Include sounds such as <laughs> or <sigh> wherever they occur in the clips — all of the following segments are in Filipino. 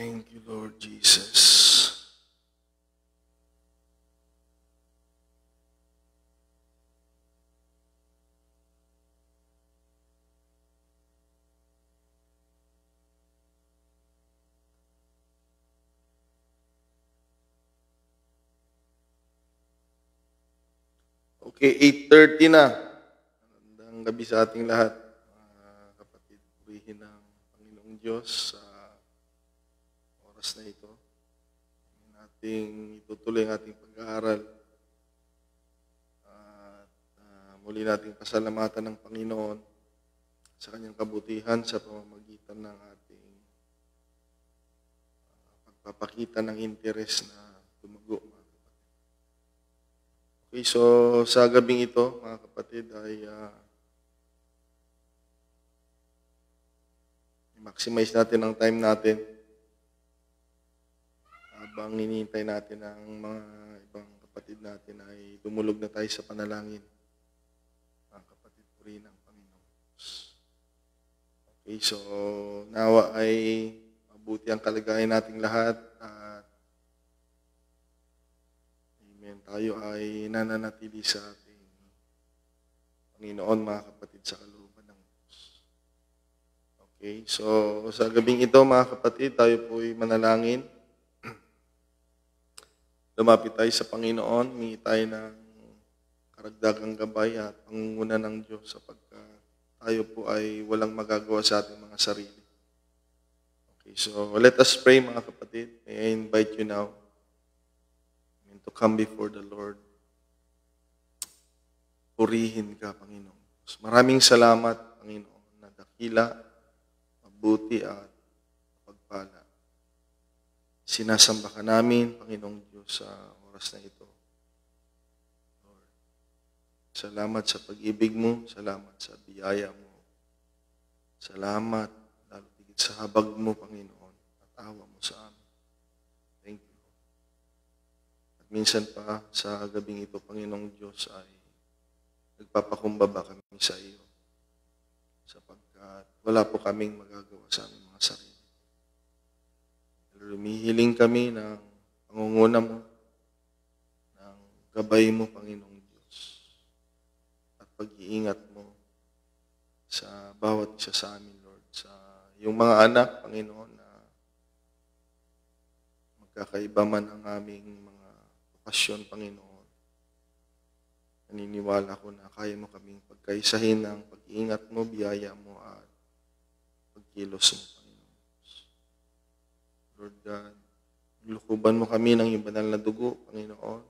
Thank you, Lord Jesus. Okay, 8.30 na. Magandang gabi sa ating lahat. Uh, kapatid, purihin ng Panginoong Diyos sa uh, oras na ito. Ating itutuloy ang ating pag-aaral. At uh, muli nating pasalamatan ng Panginoon sa kanyang kabutihan sa pamamagitan ng ating uh, pagpapakita ng interes na tumago, Okay, so sa gabing ito, mga kapatid, ay uh, ah, maximize natin ang time natin habang hinihintay natin ang mga ibang kapatid natin ay dumulog na tayo sa panalangin. Mga kapatid po rin ang Panginoon. Okay, so nawa ay mabuti ang kalagayan nating lahat at Amen. Tayo ay nananatili sa ating Panginoon mga kapatid sa kalooban. Okay, so sa gabing ito mga kapatid, tayo po ay manalangin. Lumapit tayo sa Panginoon, mingi tayo ng karagdagang gabay at pangunguna ng Diyos sapagkat tayo po ay walang magagawa sa ating mga sarili. Okay, so let us pray mga kapatid. May I invite you now to come before the Lord. Purihin ka, Panginoon. Maraming salamat, Panginoon, na dakila, mabuti at pagpala. Sinasamba ka namin, Panginoong Diyos, sa oras na ito. Lord, salamat sa pag-ibig mo, salamat sa biyaya mo. Salamat, lalo tigit sa habag mo, Panginoon, at awa mo sa amin. Thank you. At minsan pa sa gabing ito, Panginoong Diyos, ay nagpapakumbaba kami sa iyo sapagkat wala po kaming magagawa sa aming mga sarili. Pero humihiling kami ng pangunguna mo, ng gabay mo, Panginoong Diyos, at pag-iingat mo sa bawat isa sa amin, Lord, sa iyong mga anak, Panginoon, na magkakaiba man ang aming mga pasyon, Panginoon. Naniniwala ko na kaya mo kaming pagkaisahin ng pag-iingat mo, biyaya mo, at pagkilos mo, Lord God, lukuban mo kami ng iyong banal na dugo, Panginoon,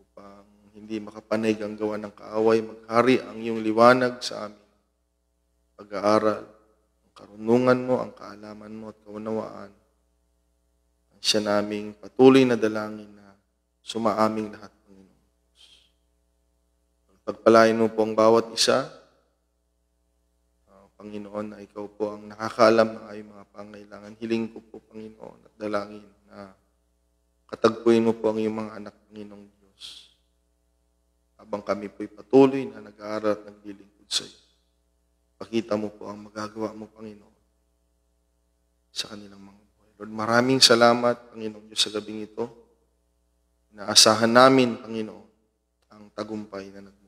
upang hindi makapanay ang gawa ng kaaway, maghari ang iyong liwanag sa amin. Pag-aaral, ang karunungan mo, ang kaalaman mo at kaunawaan, ang siya naming patuloy na dalangin na sumaaming lahat, Panginoon. Pagpalain mo po ang bawat isa, Panginoon, na Ikaw po ang nakakaalam ng aming mga pangailangan. Hiling ko po, Panginoon, at dalangin na katagpuin mo po ang iyong mga anak, Panginoong Diyos. Habang kami po'y patuloy na nag-aaral at naglilingkod sa iyo. Pakita mo po ang magagawa mo, Panginoon, sa kanilang mga buhay. Lord, maraming salamat, Panginoong Diyos, sa gabing ito. Naasahan namin, Panginoon, ang tagumpay na nag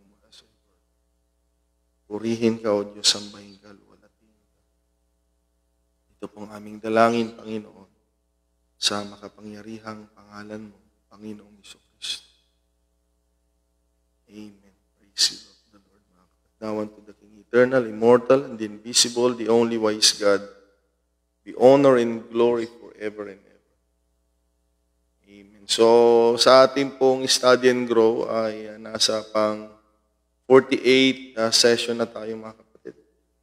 Purihin ka, O Diyos, sambahin ka, luwalating ka. Ito pong aming dalangin, Panginoon, sa makapangyarihang pangalan mo, Panginoong Iso Kristo. Amen. Praise the Lord, mga kapatnawan to the King, eternal, immortal, and invisible, the only wise God, be honor and glory forever and ever. Amen. So, sa ating pong study and grow ay nasa pang 48 uh, session na tayo mga kapatid.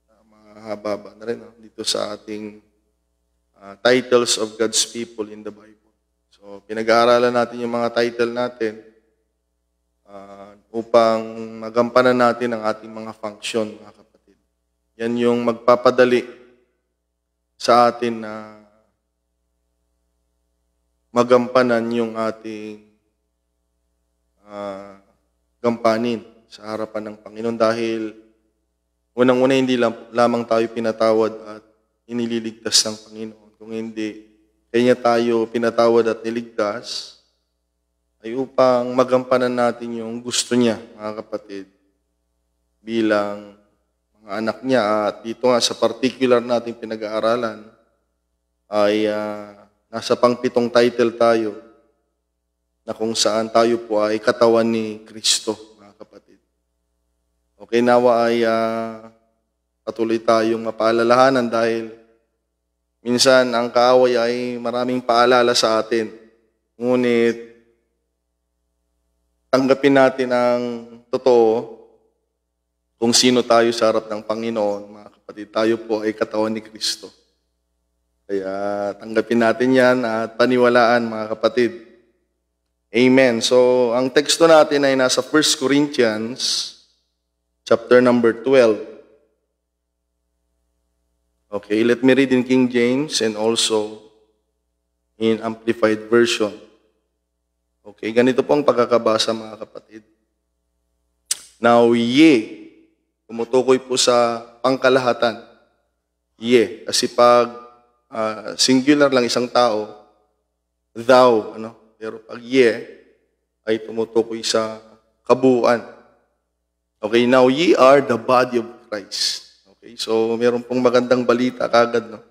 Uh, ah, mahaba na rin no? Ah, dito sa ating uh, titles of God's people in the Bible. So pinag-aaralan natin yung mga title natin uh, upang magampanan natin ang ating mga function mga kapatid. Yan yung magpapadali sa atin na magampanan yung ating uh, gampanin sa harapan ng Panginoon dahil unang-una hindi lamang tayo pinatawad at inililigtas ng Panginoon. Kung hindi, kanya tayo pinatawad at niligtas ay upang magampanan natin yung gusto niya, mga kapatid, bilang mga anak niya. At dito nga sa particular nating pinag-aaralan ay uh, nasa pangpitong title tayo na kung saan tayo po ay katawan ni Kristo. Okay, nawa ay uh, patuloy tayong mapaalalahanan dahil minsan ang kaaway ay maraming paalala sa atin. Ngunit tanggapin natin ang totoo kung sino tayo sa harap ng Panginoon. Mga kapatid, tayo po ay katawan ni Kristo. Kaya tanggapin natin yan at paniwalaan mga kapatid. Amen. So, ang teksto natin ay nasa 1 Corinthians chapter number 12. Okay, let me read in King James and also in Amplified Version. Okay, ganito po ang pagkakabasa mga kapatid. Now, ye, tumutukoy po sa pangkalahatan. Ye, kasi pag uh, singular lang isang tao, thou, ano? Pero pag ye, ay tumutukoy sa kabuuan. Okay, now ye are the body of Christ. Okay, so meron pong magandang balita kagad, no?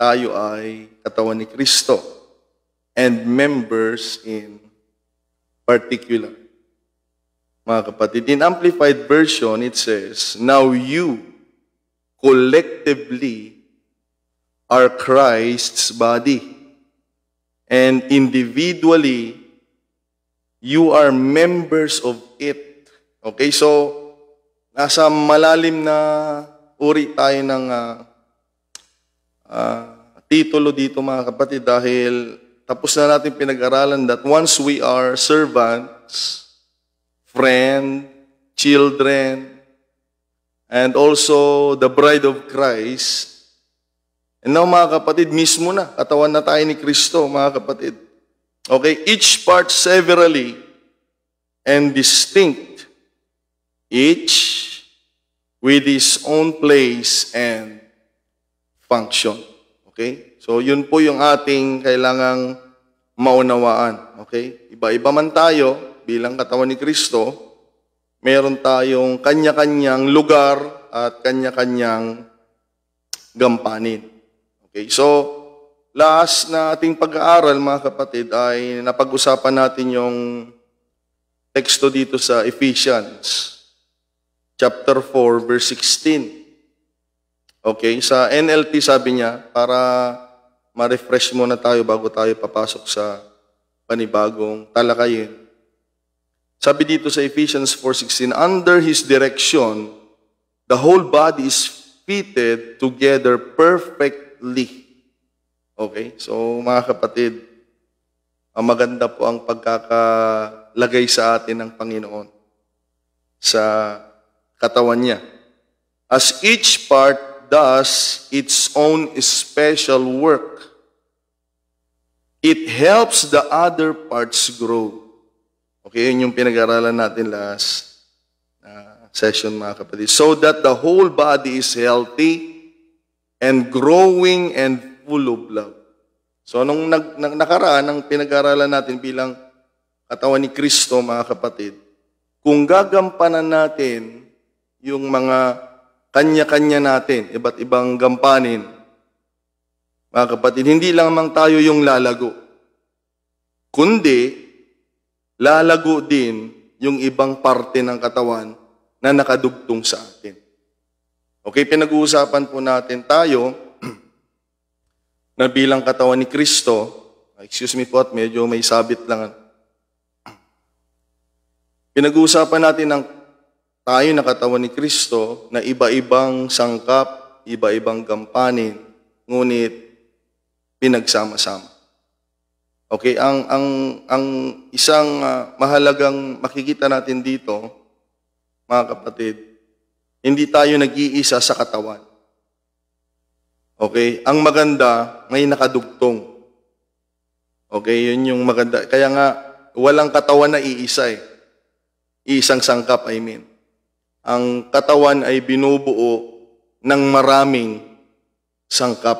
Tayo ay katawan ni Kristo and members in particular. Mga kapatid, in Amplified Version, it says, Now you collectively are Christ's body. And individually, you are members of it. Okay, so nasa malalim na uri tayo ng uh, uh, titulo dito mga kapatid dahil tapos na natin pinag-aralan that once we are servants, friend, children, and also the bride of Christ, and now mga kapatid, mismo na, katawan na tayo ni Kristo mga kapatid. Okay, each part severally and distinct each with his own place and function. Okay? So, yun po yung ating kailangang maunawaan. Okay? Iba-iba man tayo bilang katawan ni Kristo, meron tayong kanya-kanyang lugar at kanya-kanyang gampanin. Okay? So, last na ating pag-aaral mga kapatid ay napag-usapan natin yung teksto dito sa Ephesians chapter 4, verse 16. Okay, sa NLT sabi niya, para ma-refresh muna tayo bago tayo papasok sa panibagong talakayin. Sabi dito sa Ephesians 4.16, Under His direction, the whole body is fitted together perfectly. Okay, so mga kapatid, ang maganda po ang pagkakalagay sa atin ng Panginoon sa katawan niya. As each part does its own special work, it helps the other parts grow. Okay, yun yung pinag-aralan natin last uh, session mga kapatid. So that the whole body is healthy and growing and full of love. So nung nag, nag, nakaraan, ang pinag-aralan natin bilang katawan ni Kristo mga kapatid, kung gagampanan natin yung mga kanya-kanya natin, iba't ibang gampanin. Mga kapatid, hindi lamang tayo yung lalago, kundi lalago din yung ibang parte ng katawan na nakadugtong sa atin. Okay, pinag-uusapan po natin tayo <clears throat> na bilang katawan ni Kristo, excuse me po at medyo may sabit lang. <clears throat> Pinag-uusapan natin ang tayo na katawan ni Kristo na iba-ibang sangkap, iba-ibang gampanin, ngunit pinagsama-sama. Okay, ang ang ang isang uh, mahalagang makikita natin dito, mga kapatid, hindi tayo nag-iisa sa katawan. Okay, ang maganda may nakadugtong. Okay, yun yung maganda. Kaya nga walang katawan na iisa eh. Iisang sangkap, I mean ang katawan ay binubuo ng maraming sangkap.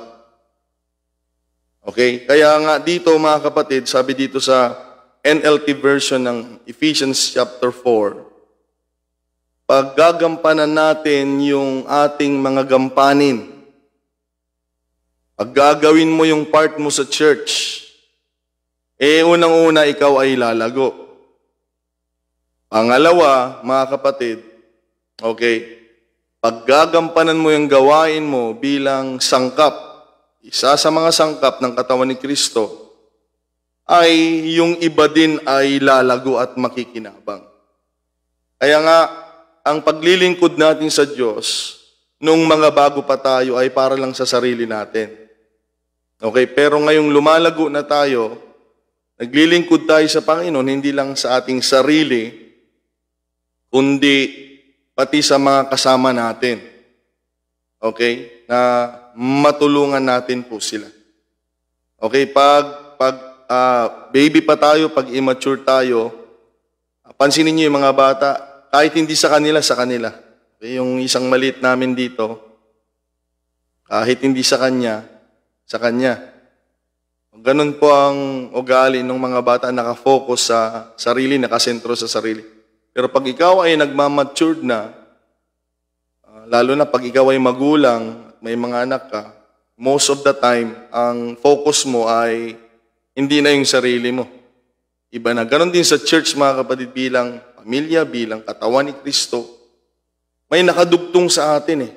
Okay? Kaya nga dito mga kapatid, sabi dito sa NLT version ng Ephesians chapter 4, paggagampanan natin yung ating mga gampanin. Pag gagawin mo yung part mo sa church, eh unang-una ikaw ay lalago. Pangalawa, mga kapatid, Okay? Paggagampanan mo yung gawain mo bilang sangkap, isa sa mga sangkap ng katawan ni Kristo, ay yung iba din ay lalago at makikinabang. Kaya nga, ang paglilingkod natin sa Diyos, nung mga bago pa tayo ay para lang sa sarili natin. Okay, pero ngayong lumalago na tayo, naglilingkod tayo sa Panginoon, hindi lang sa ating sarili, kundi pati sa mga kasama natin. Okay? Na matulungan natin po sila. Okay, pag pag uh, baby pa tayo, pag immature tayo, pansinin niyo yung mga bata, kahit hindi sa kanila, sa kanila. Okay, yung isang maliit namin dito, kahit hindi sa kanya, sa kanya. Ganun po ang ugali ng mga bata, nakafocus sa sarili, nakasentro sa sarili. Pero pag ikaw ay nagmamatured na, uh, lalo na pag ikaw ay magulang, may mga anak ka, most of the time, ang focus mo ay hindi na yung sarili mo. Iba na. Ganon din sa church, mga kapatid, bilang pamilya, bilang katawan ni Kristo, may nakadugtong sa atin eh.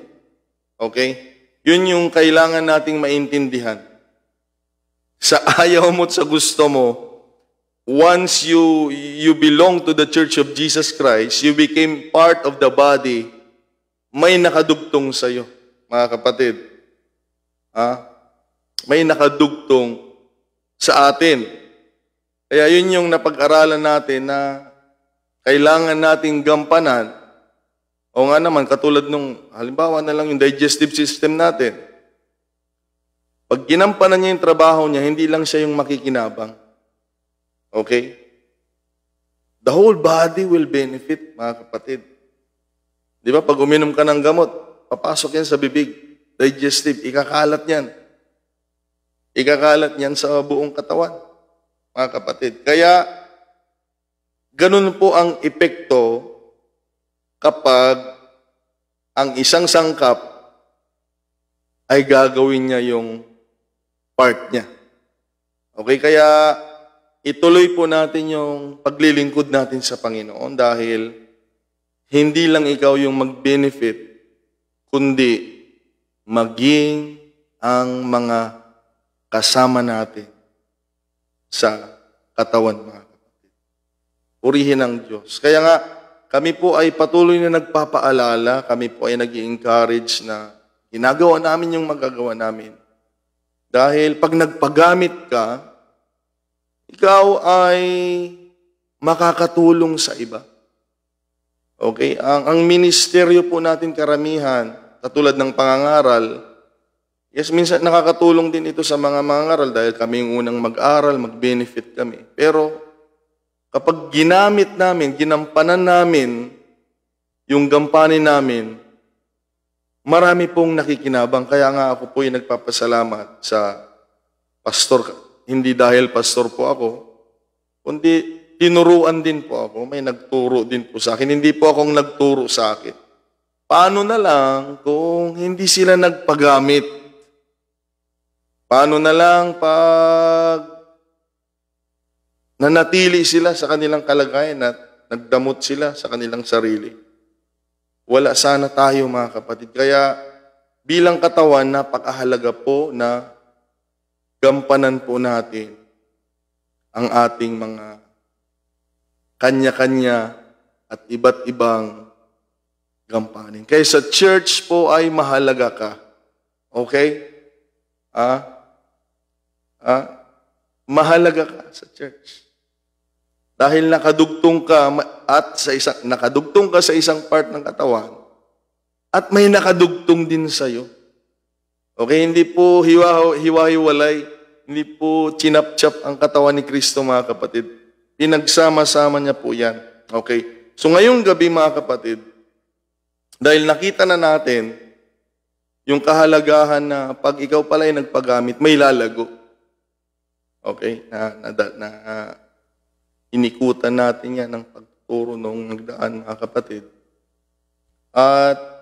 Okay? Yun yung kailangan nating maintindihan. Sa <laughs> ayaw mo at sa gusto mo, once you, you belong to the Church of Jesus Christ, you became part of the body, may nakadugtong sa'yo, mga kapatid. Ha? May nakadugtong sa atin. Kaya yun yung napag-aralan natin na kailangan nating gampanan. O nga naman, katulad nung, halimbawa na lang yung digestive system natin. Pag ginampanan niya yung trabaho niya, hindi lang siya yung makikinabang Okay? The whole body will benefit, mga kapatid. Di ba? Pag uminom ka ng gamot, papasok yan sa bibig. Digestive, ikakalat yan. Ikakalat yan sa buong katawan, mga kapatid. Kaya, ganun po ang epekto kapag ang isang sangkap ay gagawin niya yung part niya. Okay, kaya ituloy po natin yung paglilingkod natin sa Panginoon dahil hindi lang ikaw yung mag-benefit, kundi maging ang mga kasama natin sa katawan mga kapatid. Purihin ang Diyos. Kaya nga, kami po ay patuloy na nagpapaalala, kami po ay nag encourage na ginagawa namin yung magagawa namin. Dahil pag nagpagamit ka, ikaw ay makakatulong sa iba. Okay? Ang, ang ministeryo po natin karamihan, katulad ng pangangaral, yes, minsan nakakatulong din ito sa mga mangaral dahil kami yung unang mag-aral, mag-benefit kami. Pero kapag ginamit namin, ginampanan namin yung gampanin namin, marami pong nakikinabang. Kaya nga ako po yung nagpapasalamat sa pastor hindi dahil pastor po ako, kundi tinuruan din po ako, may nagturo din po sa akin. Hindi po akong nagturo sa akin. Paano na lang kung hindi sila nagpagamit? Paano na lang pag nanatili sila sa kanilang kalagayan at nagdamot sila sa kanilang sarili? Wala sana tayo mga kapatid. Kaya bilang katawan, napakahalaga po na gampanan po natin ang ating mga kanya-kanya at iba't ibang gampanin. Kaya sa church po ay mahalaga ka. Okay? Ah? Ah? Mahalaga ka sa church. Dahil nakadugtong ka at sa isang nakadugtong ka sa isang part ng katawan at may nakadugtong din sa iyo. Okay, hindi po hiwa hiwa-hiwalay hindi po chinapchap ang katawan ni Kristo mga kapatid. Pinagsama-sama niya po yan. Okay? So ngayong gabi mga kapatid, dahil nakita na natin yung kahalagahan na pag ikaw pala ay nagpagamit, may lalago. Okay? Na, na, na inikutan natin yan ng pagturo nung nagdaan mga kapatid. At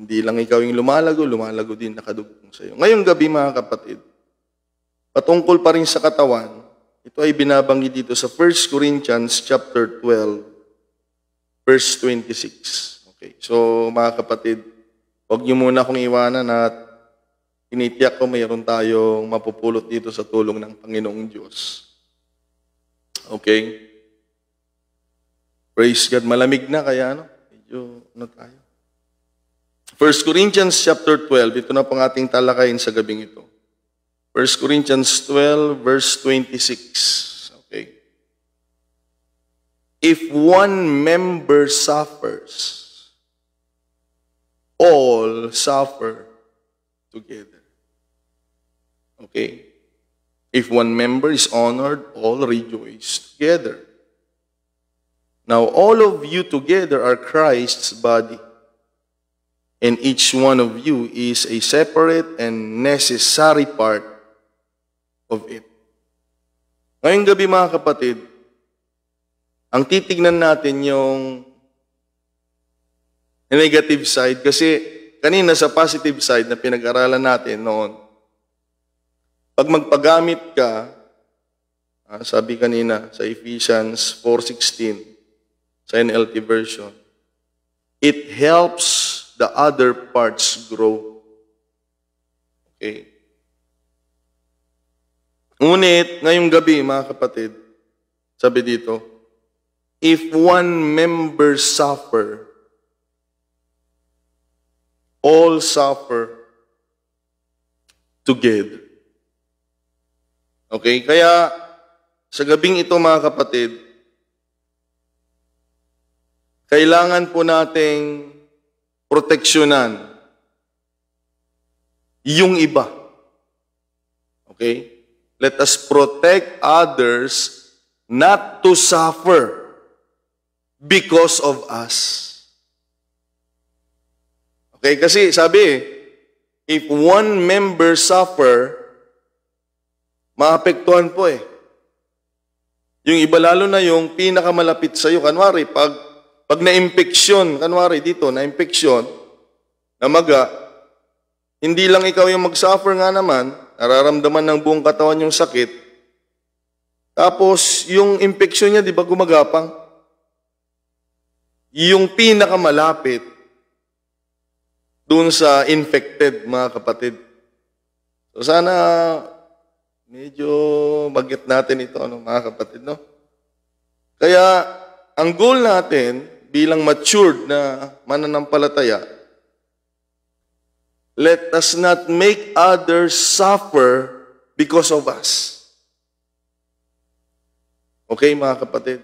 Hindi lang ikaw yung lumalago, lumalago din nakadugtong sa iyo. Ngayong gabi mga kapatid, patungkol pa rin sa katawan, ito ay binabanggit dito sa 1 Corinthians chapter 12 verse 26. Okay. So mga kapatid, huwag niyo muna akong iwanan at tinitiyak ko mayroon tayong mapupulot dito sa tulong ng Panginoong Diyos. Okay? Praise God. Malamig na kaya ano? Medyo ano tayo? 1 Corinthians chapter 12, ito na pang ating talakayin sa gabing ito. 1 Corinthians 12 verse 26. Okay. If one member suffers, all suffer together. Okay. If one member is honored, all rejoice together. Now all of you together are Christ's body. and each one of you is a separate and necessary part of it. Ngayong gabi mga kapatid, ang titignan natin yung negative side kasi kanina sa positive side na pinag-aralan natin noon, pag magpagamit ka, ah, sabi kanina sa Ephesians 4.16 sa NLT version, it helps the other parts grow. Okay. Ngunit, ngayong gabi, mga kapatid, sabi dito, if one member suffer, all suffer together. Okay? Kaya, sa gabing ito, mga kapatid, kailangan po nating proteksyonan yung iba. Okay? Let us protect others not to suffer because of us. Okay, kasi sabi, if one member suffer, maapektuhan po eh. Yung iba lalo na yung pinakamalapit sa'yo. Kanwari, pag pag na-impeksyon, kanwari dito, na-impeksyon, namaga, hindi lang ikaw yung mag-suffer nga naman, nararamdaman ng buong katawan yung sakit, tapos yung impeksyon niya, di ba gumagapang? Yung pinakamalapit doon sa infected, mga kapatid. So sana medyo bagit natin ito, ano, mga kapatid, no? Kaya, ang goal natin, bilang matured na mananampalataya, let us not make others suffer because of us. Okay, mga kapatid?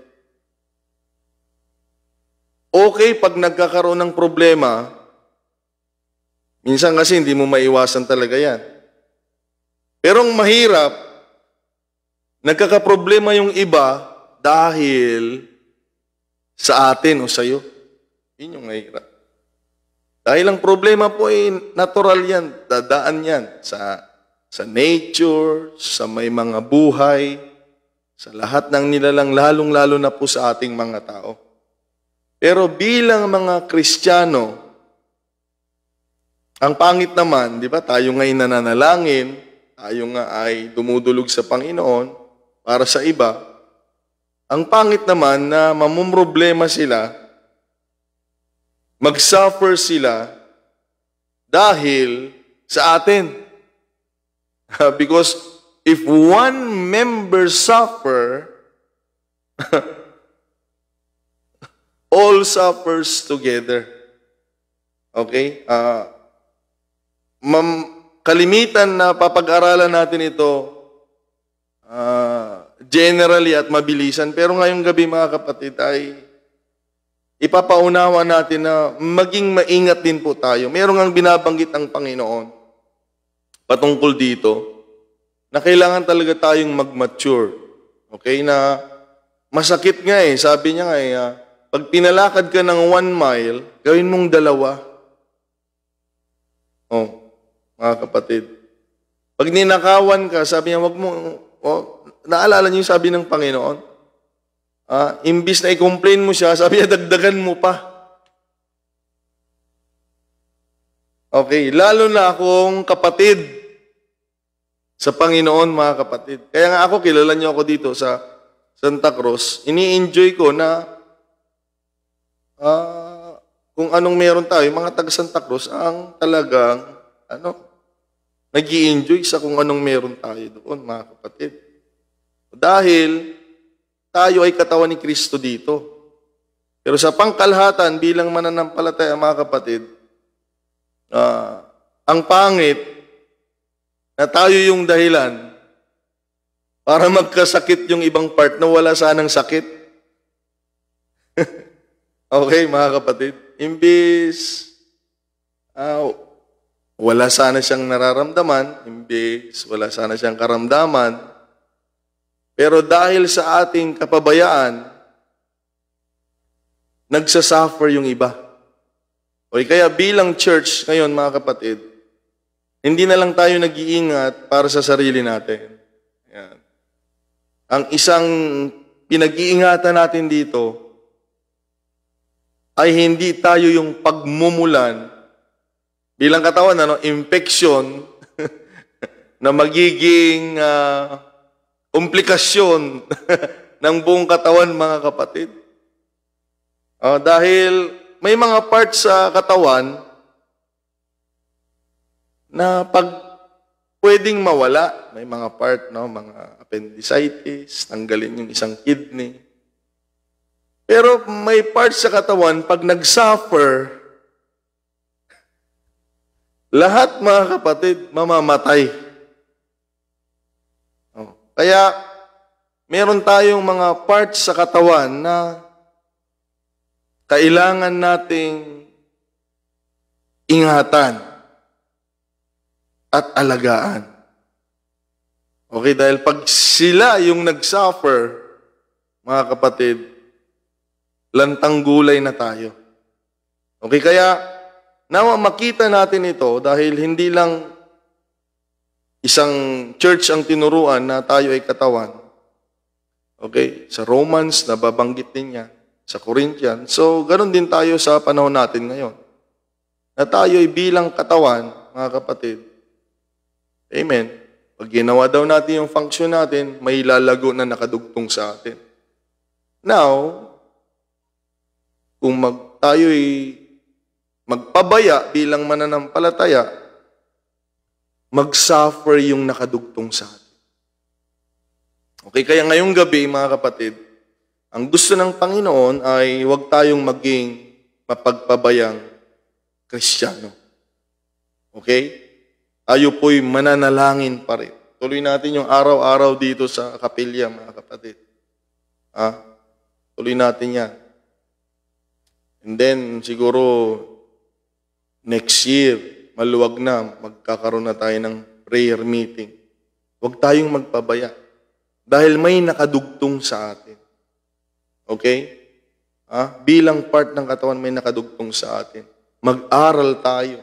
Okay pag nagkakaroon ng problema, minsan kasi hindi mo maiwasan talaga yan. Pero ang mahirap, nagkakaproblema yung iba dahil sa atin o sa iyo. Yun yung mahirap. Dahil ang problema po ay natural yan, dadaan yan sa, sa nature, sa may mga buhay, sa lahat ng nilalang lalong-lalo na po sa ating mga tao. Pero bilang mga Kristiyano, ang pangit naman, di ba, tayo nga'y nananalangin, tayo nga ay dumudulog sa Panginoon para sa iba, ang pangit naman na mamumroblema sila, magsuffer sila dahil sa atin. <laughs> Because if one member suffer, <laughs> all suffers together. Okay? Uh, mam- kalimitan na papag-aralan natin ito uh, generally at mabilisan. Pero ngayong gabi mga kapatid ay ipapaunawa natin na maging maingat din po tayo. Merong ang binabanggit ang Panginoon patungkol dito na kailangan talaga tayong mag-mature. Okay, na masakit nga eh. Sabi niya nga eh, ah, pag pinalakad ka ng one mile, gawin mong dalawa. Oh, mga kapatid. Pag ninakawan ka, sabi niya, wag mo, oh, Naalala niyo yung sabi ng Panginoon? Ah, imbis na i-complain mo siya, <laughs> sabi niya, dagdagan mo pa. Okay, lalo na akong kapatid sa Panginoon, mga kapatid. Kaya nga ako, kilala niyo ako dito sa Santa Cruz. Ini-enjoy ko na ah, kung anong meron tayo, mga taga Santa Cruz, ang talagang ano, nag enjoy sa kung anong meron tayo doon, mga kapatid. Dahil tayo ay katawan ni Kristo dito. Pero sa pangkalahatan bilang mananampalataya mga kapatid, uh, ang pangit na tayo yung dahilan para magkasakit yung ibang part na wala sanang sakit. <laughs> okay, mga kapatid. Imbis, uh, wala sana siyang nararamdaman, imbis, wala sana siyang karamdaman, pero dahil sa ating kapabayaan, nagsasuffer yung iba. O kaya bilang church ngayon mga kapatid, hindi na lang tayo nag-iingat para sa sarili natin. Yan. Ang isang pinag-iingatan natin dito ay hindi tayo yung pagmumulan bilang katawan, ano, infection <laughs> na magiging uh, komplikasyon <laughs> ng buong katawan, mga kapatid. Uh, dahil may mga parts sa katawan na pag pwedeng mawala, may mga part, no, mga appendicitis, tanggalin yung isang kidney. Pero may part sa katawan, pag nag-suffer, lahat mga kapatid, mamamatay. Kaya, meron tayong mga parts sa katawan na kailangan nating ingatan at alagaan. Okay, dahil pag sila yung nag-suffer, mga kapatid, lantang gulay na tayo. Okay, kaya nawa makita natin ito dahil hindi lang Isang church ang tinuruan na tayo ay katawan. Okay? Sa Romans, nababanggit din niya. Sa Corinthians. So, ganoon din tayo sa panahon natin ngayon. Na tayo ay bilang katawan, mga kapatid. Amen. Pag ginawa daw natin yung function natin, may lalago na nakadugtong sa atin. Now, kung mag, tayo'y magpabaya bilang mananampalataya, mag-suffer yung nakadugtong sa atin. Okay, kaya ngayong gabi, mga kapatid, ang gusto ng Panginoon ay huwag tayong maging mapagpabayang Kristiyano. Okay? Tayo po'y mananalangin pa rin. Tuloy natin yung araw-araw dito sa kapilya, mga kapatid. Ha? Tuloy natin yan. And then, siguro, next year, maluwag na, magkakaroon na tayo ng prayer meeting. Huwag tayong magpabaya. Dahil may nakadugtong sa atin. Okay? Ah, bilang part ng katawan may nakadugtong sa atin. Mag-aral tayo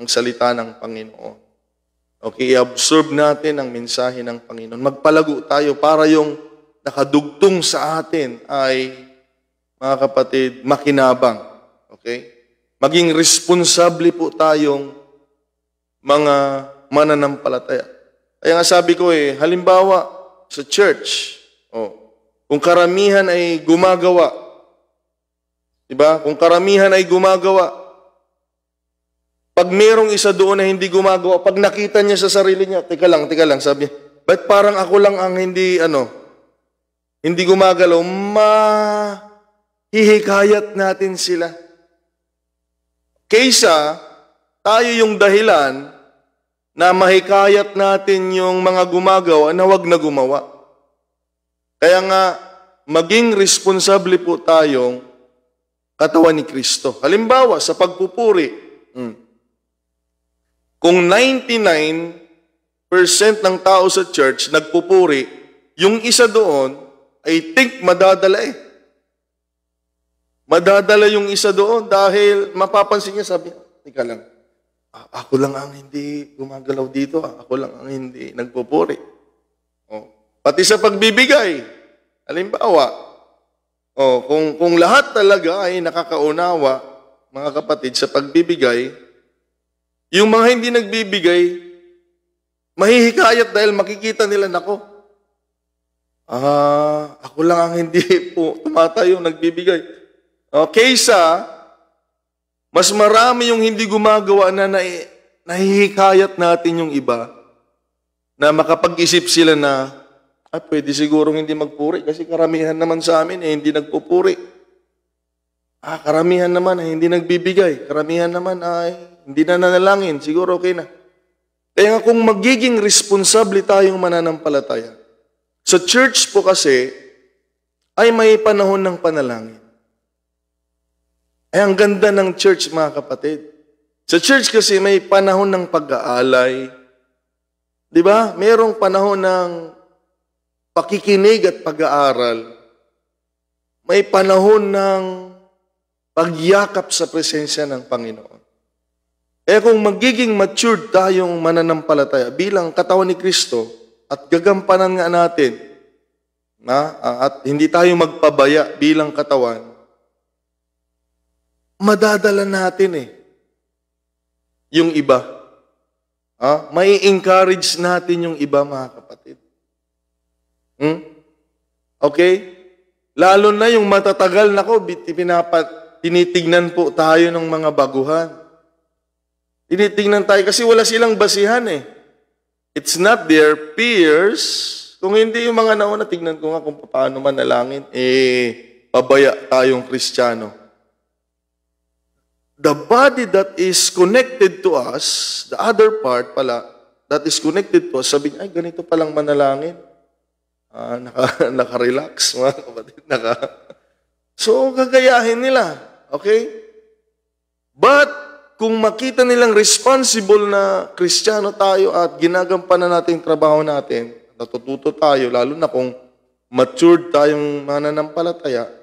ng salita ng Panginoon. Okay, i-absorb natin ang mensahe ng Panginoon. Magpalago tayo para yung nakadugtong sa atin ay, mga kapatid, makinabang. Okay? Maging responsable po tayong mga mananampalataya. Kaya nga sabi ko eh, halimbawa sa church, oh, kung karamihan ay gumagawa, di ba? Kung karamihan ay gumagawa, pag merong isa doon na hindi gumagawa, pag nakita niya sa sarili niya, teka lang, teka lang, sabi niya, ba't parang ako lang ang hindi, ano, hindi gumagalaw, mahihikayat natin sila Kaysa tayo yung dahilan na mahikayat natin yung mga gumagawa na wag na gumawa. Kaya nga, maging responsable po tayong katawan ni Kristo. Halimbawa, sa pagpupuri, hmm, kung 99% ng tao sa church nagpupuri, yung isa doon ay think madadala eh. Madadala yung isa doon dahil mapapansin niya, sabi, teka lang, ako lang ang hindi gumagalaw dito, ako lang ang hindi nagpupuri. Oh. Pati sa pagbibigay, halimbawa, oh, kung, kung lahat talaga ay nakakaunawa, mga kapatid, sa pagbibigay, yung mga hindi nagbibigay, mahihikayat dahil makikita nila, nako, ah, ako lang ang hindi <laughs> po tumatayo, nagbibigay. O, kaysa, mas marami yung hindi gumagawa na nahihikayat natin yung iba na makapag-isip sila na at ah, pwede sigurong hindi magpuri kasi karamihan naman sa amin eh, hindi nagpupuri. Ah, karamihan naman ay eh, hindi nagbibigay. Karamihan naman ay ah, eh, hindi na nanalangin. Siguro okay na. Kaya nga kung magiging responsable tayong mananampalataya, sa church po kasi ay may panahon ng panalangin. Eh, ang ganda ng church, mga kapatid. Sa church kasi may panahon ng pag-aalay. Di ba? Merong panahon ng pakikinig at pag-aaral. May panahon ng pagyakap sa presensya ng Panginoon. Eh kung magiging matured tayong mananampalataya bilang katawan ni Kristo at gagampanan nga natin na, at hindi tayo magpabaya bilang katawan, madadala natin eh. Yung iba. Ha? May encourage natin yung iba mga kapatid. Hmm? Okay? Lalo na yung matatagal na ko, pinapat, tinitignan po tayo ng mga baguhan. Tinitignan tayo kasi wala silang basihan eh. It's not their peers. Kung hindi yung mga nauna, tignan ko nga kung paano manalangin. eh, pabaya tayong kristyano the body that is connected to us, the other part pala, that is connected to us, sabi niya, ay, ganito palang manalangin. Uh, naka, <laughs> naka-relax, mga kapatid. Naka. So, gagayahin nila. Okay? But, kung makita nilang responsible na kristyano tayo at ginagampanan natin yung trabaho natin, natututo tayo, lalo na kung matured tayong mananampalataya,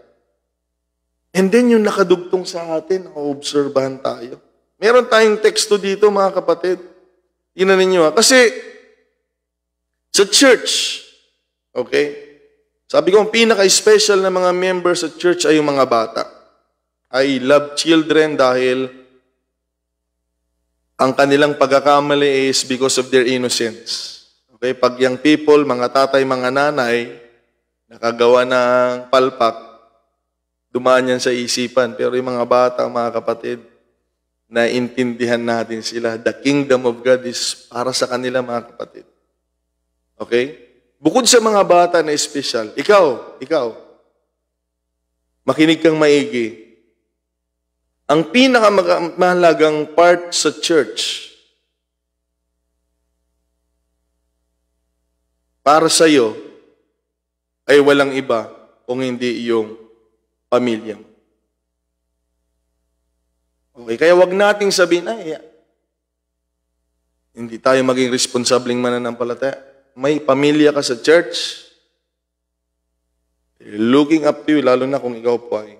And then yung nakadugtong sa atin, obserbahan tayo. Meron tayong teksto dito mga kapatid. Tingnan ninyo ha. Ah. Kasi sa church, okay, sabi ko ang pinaka-special na mga members sa church ay yung mga bata. I love children dahil ang kanilang pagkakamali is because of their innocence. Okay, pag yung people, mga tatay, mga nanay, nakagawa ng palpak, dumaan yan sa isipan. Pero yung mga bata, mga kapatid, naintindihan natin sila. The kingdom of God is para sa kanila, mga kapatid. Okay? Bukod sa mga bata na special, ikaw, ikaw, makinig kang maigi. Ang pinakamahalagang part sa church para sa iyo ay walang iba kung hindi iyong pamilya mo. Okay, kaya wag nating sabihin, ay, hindi tayo maging responsabling mananampalataya. May pamilya ka sa church, looking up to you, lalo na kung ikaw po ay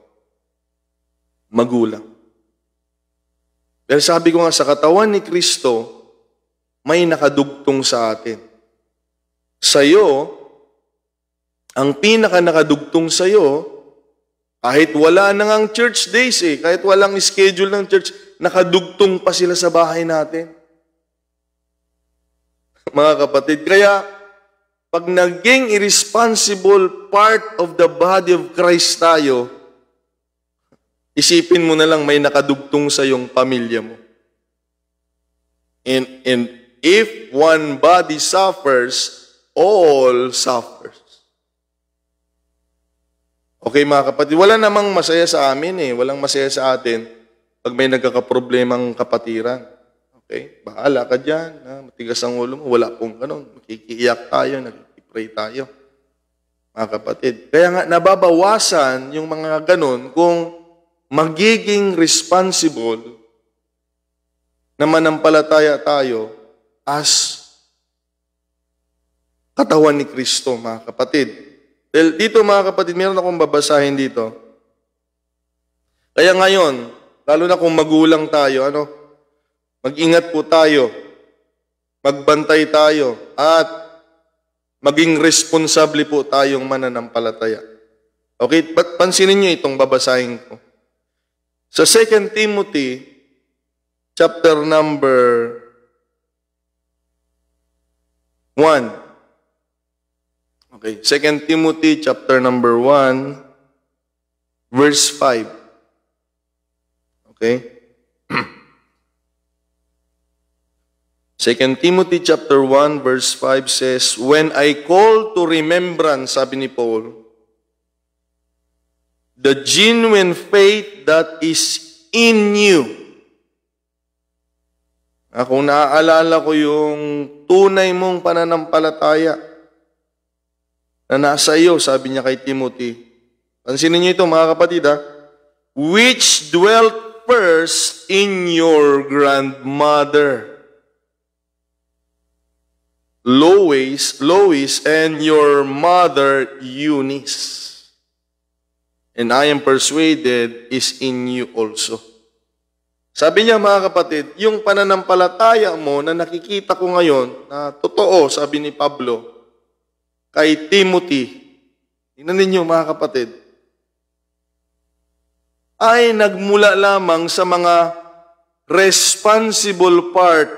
magulang. Pero sabi ko nga, sa katawan ni Kristo, may nakadugtong sa atin. Sa iyo, ang pinaka nakadugtong sa iyo kahit wala nang ngang church days eh, kahit walang schedule ng church, nakadugtong pa sila sa bahay natin. <laughs> Mga kapatid, kaya pag naging irresponsible part of the body of Christ tayo, isipin mo na lang may nakadugtong sa iyong pamilya mo. And, and if one body suffers, all suffers. Okay mga kapatid, wala namang masaya sa amin eh. Walang masaya sa atin pag may nagkakaproblema ang kapatiran. Okay? Bahala ka dyan. Ha? Matigas ang ulo mo. Wala pong ganun. Makikiiyak tayo, nagkikipray tayo. Mga kapatid. Kaya nga, nababawasan yung mga ganun kung magiging responsible na manampalataya tayo as katawan ni Kristo, mga kapatid. Dito mga kapatid, meron akong babasahin dito. Kaya ngayon, lalo na kung magulang tayo, ano? Mag-ingat po tayo. Magbantay tayo at maging responsable po tayong mananampalataya. Okay, pansinin niyo itong babasahin ko. Sa 2 Timothy chapter number 1 Okay. 2 Timothy chapter number 1 verse 5. Okay? 2 <clears throat> Timothy chapter 1 verse 5 says, When I call to remembrance, sabi ni Paul, the genuine faith that is in you. Ako ah, naaalala ko yung tunay mong pananampalataya, na nasa iyo, sabi niya kay Timothy. Pansinin niyo ito mga kapatid ha. Which dwelt first in your grandmother. Lois, Lois and your mother Eunice. And I am persuaded is in you also. Sabi niya mga kapatid, yung pananampalataya mo na nakikita ko ngayon na totoo, sabi ni Pablo, kay Timothy, tingnan ninyo mga kapatid, ay nagmula lamang sa mga responsible part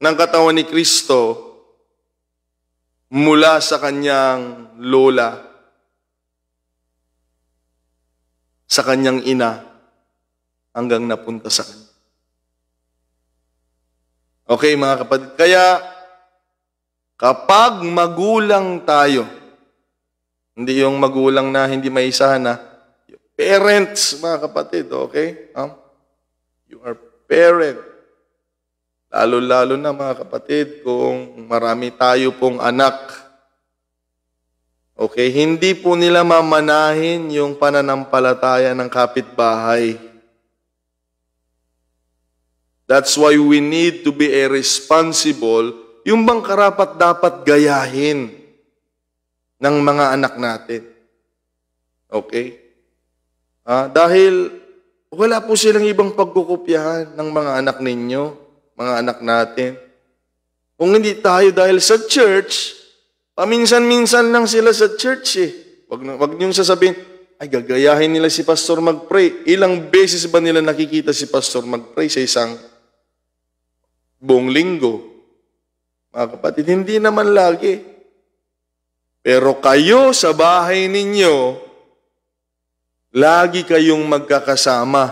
ng katawan ni Kristo mula sa kanyang lola, sa kanyang ina, hanggang napunta sa kanya. Okay mga kapatid, kaya Kapag magulang tayo, hindi yung magulang na hindi may isahan parents, mga kapatid, okay? Huh? Ah? You are parent. Lalo-lalo na mga kapatid, kung marami tayo pong anak, okay, hindi po nila mamanahin yung pananampalataya ng kapitbahay. That's why we need to be a responsible yung bang karapat dapat gayahin ng mga anak natin. Okay? Ah, dahil wala po silang ibang pagkukopyahan ng mga anak ninyo, mga anak natin. Kung hindi tayo dahil sa church, paminsan-minsan lang sila sa church eh. Wag, wag niyong sasabihin, ay gagayahin nila si pastor magpray. Ilang beses ba nila nakikita si pastor magpray sa isang buong linggo? Mga kapatid, hindi naman lagi. Pero kayo sa bahay ninyo, lagi kayong magkakasama.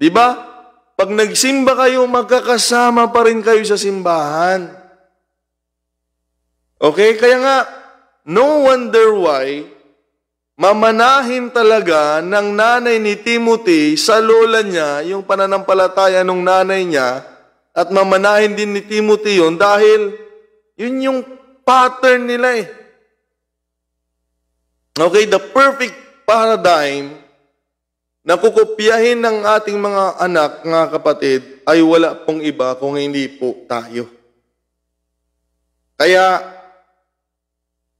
Di ba? Pag nagsimba kayo, magkakasama pa rin kayo sa simbahan. Okay? Kaya nga, no wonder why mamanahin talaga ng nanay ni Timothy sa lola niya yung pananampalataya ng nanay niya at mamanahin din ni Timothy yon dahil yun yung pattern nila eh. Okay, the perfect paradigm na kukopyahin ng ating mga anak, mga kapatid, ay wala pong iba kung hindi po tayo. Kaya,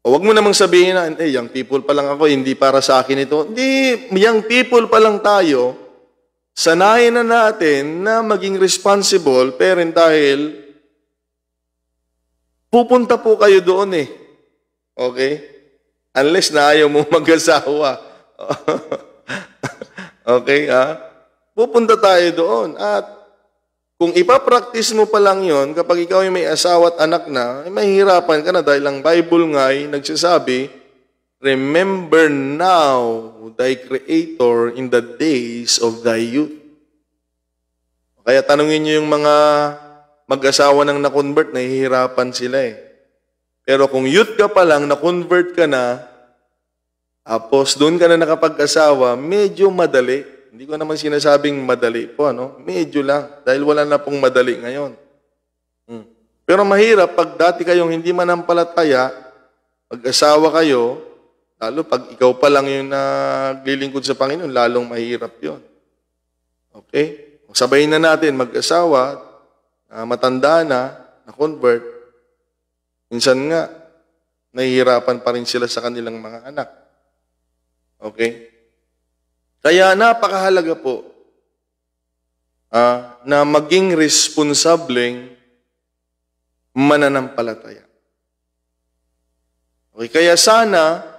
huwag mo namang sabihin na, eh, young people pa lang ako, hindi para sa akin ito. Hindi, young people pa lang tayo, Sanayin na natin na maging responsible parent dahil pupunta po kayo doon eh. Okay? Unless na ayaw mo <laughs> mag-asawa. <laughs> okay, ha? Pupunta tayo doon at kung ipapractice mo pa lang yon kapag ikaw ay may asawa at anak na, ay eh, mahihirapan ka na dahil ang Bible nga ay nagsasabi Remember now thy Creator in the days of thy youth. Kaya tanungin niyo yung mga mag-asawa nang na-convert, nahihirapan sila eh. Pero kung youth ka pa lang, na-convert ka na, tapos doon ka na nakapag-asawa, medyo madali. Hindi ko naman sinasabing madali po, ano? Medyo lang. Dahil wala na pong madali ngayon. Hmm. Pero mahirap pag dati kayong hindi manampalataya, pag-asawa kayo, Lalo pag ikaw pa lang yung naglilingkod sa Panginoon, lalong mahirap yon. Okay? Sabayin na natin, mag-asawa, uh, matanda na, na-convert, minsan nga, nahihirapan pa rin sila sa kanilang mga anak. Okay? Kaya napakahalaga po uh, na maging responsableng mananampalataya. Okay, kaya sana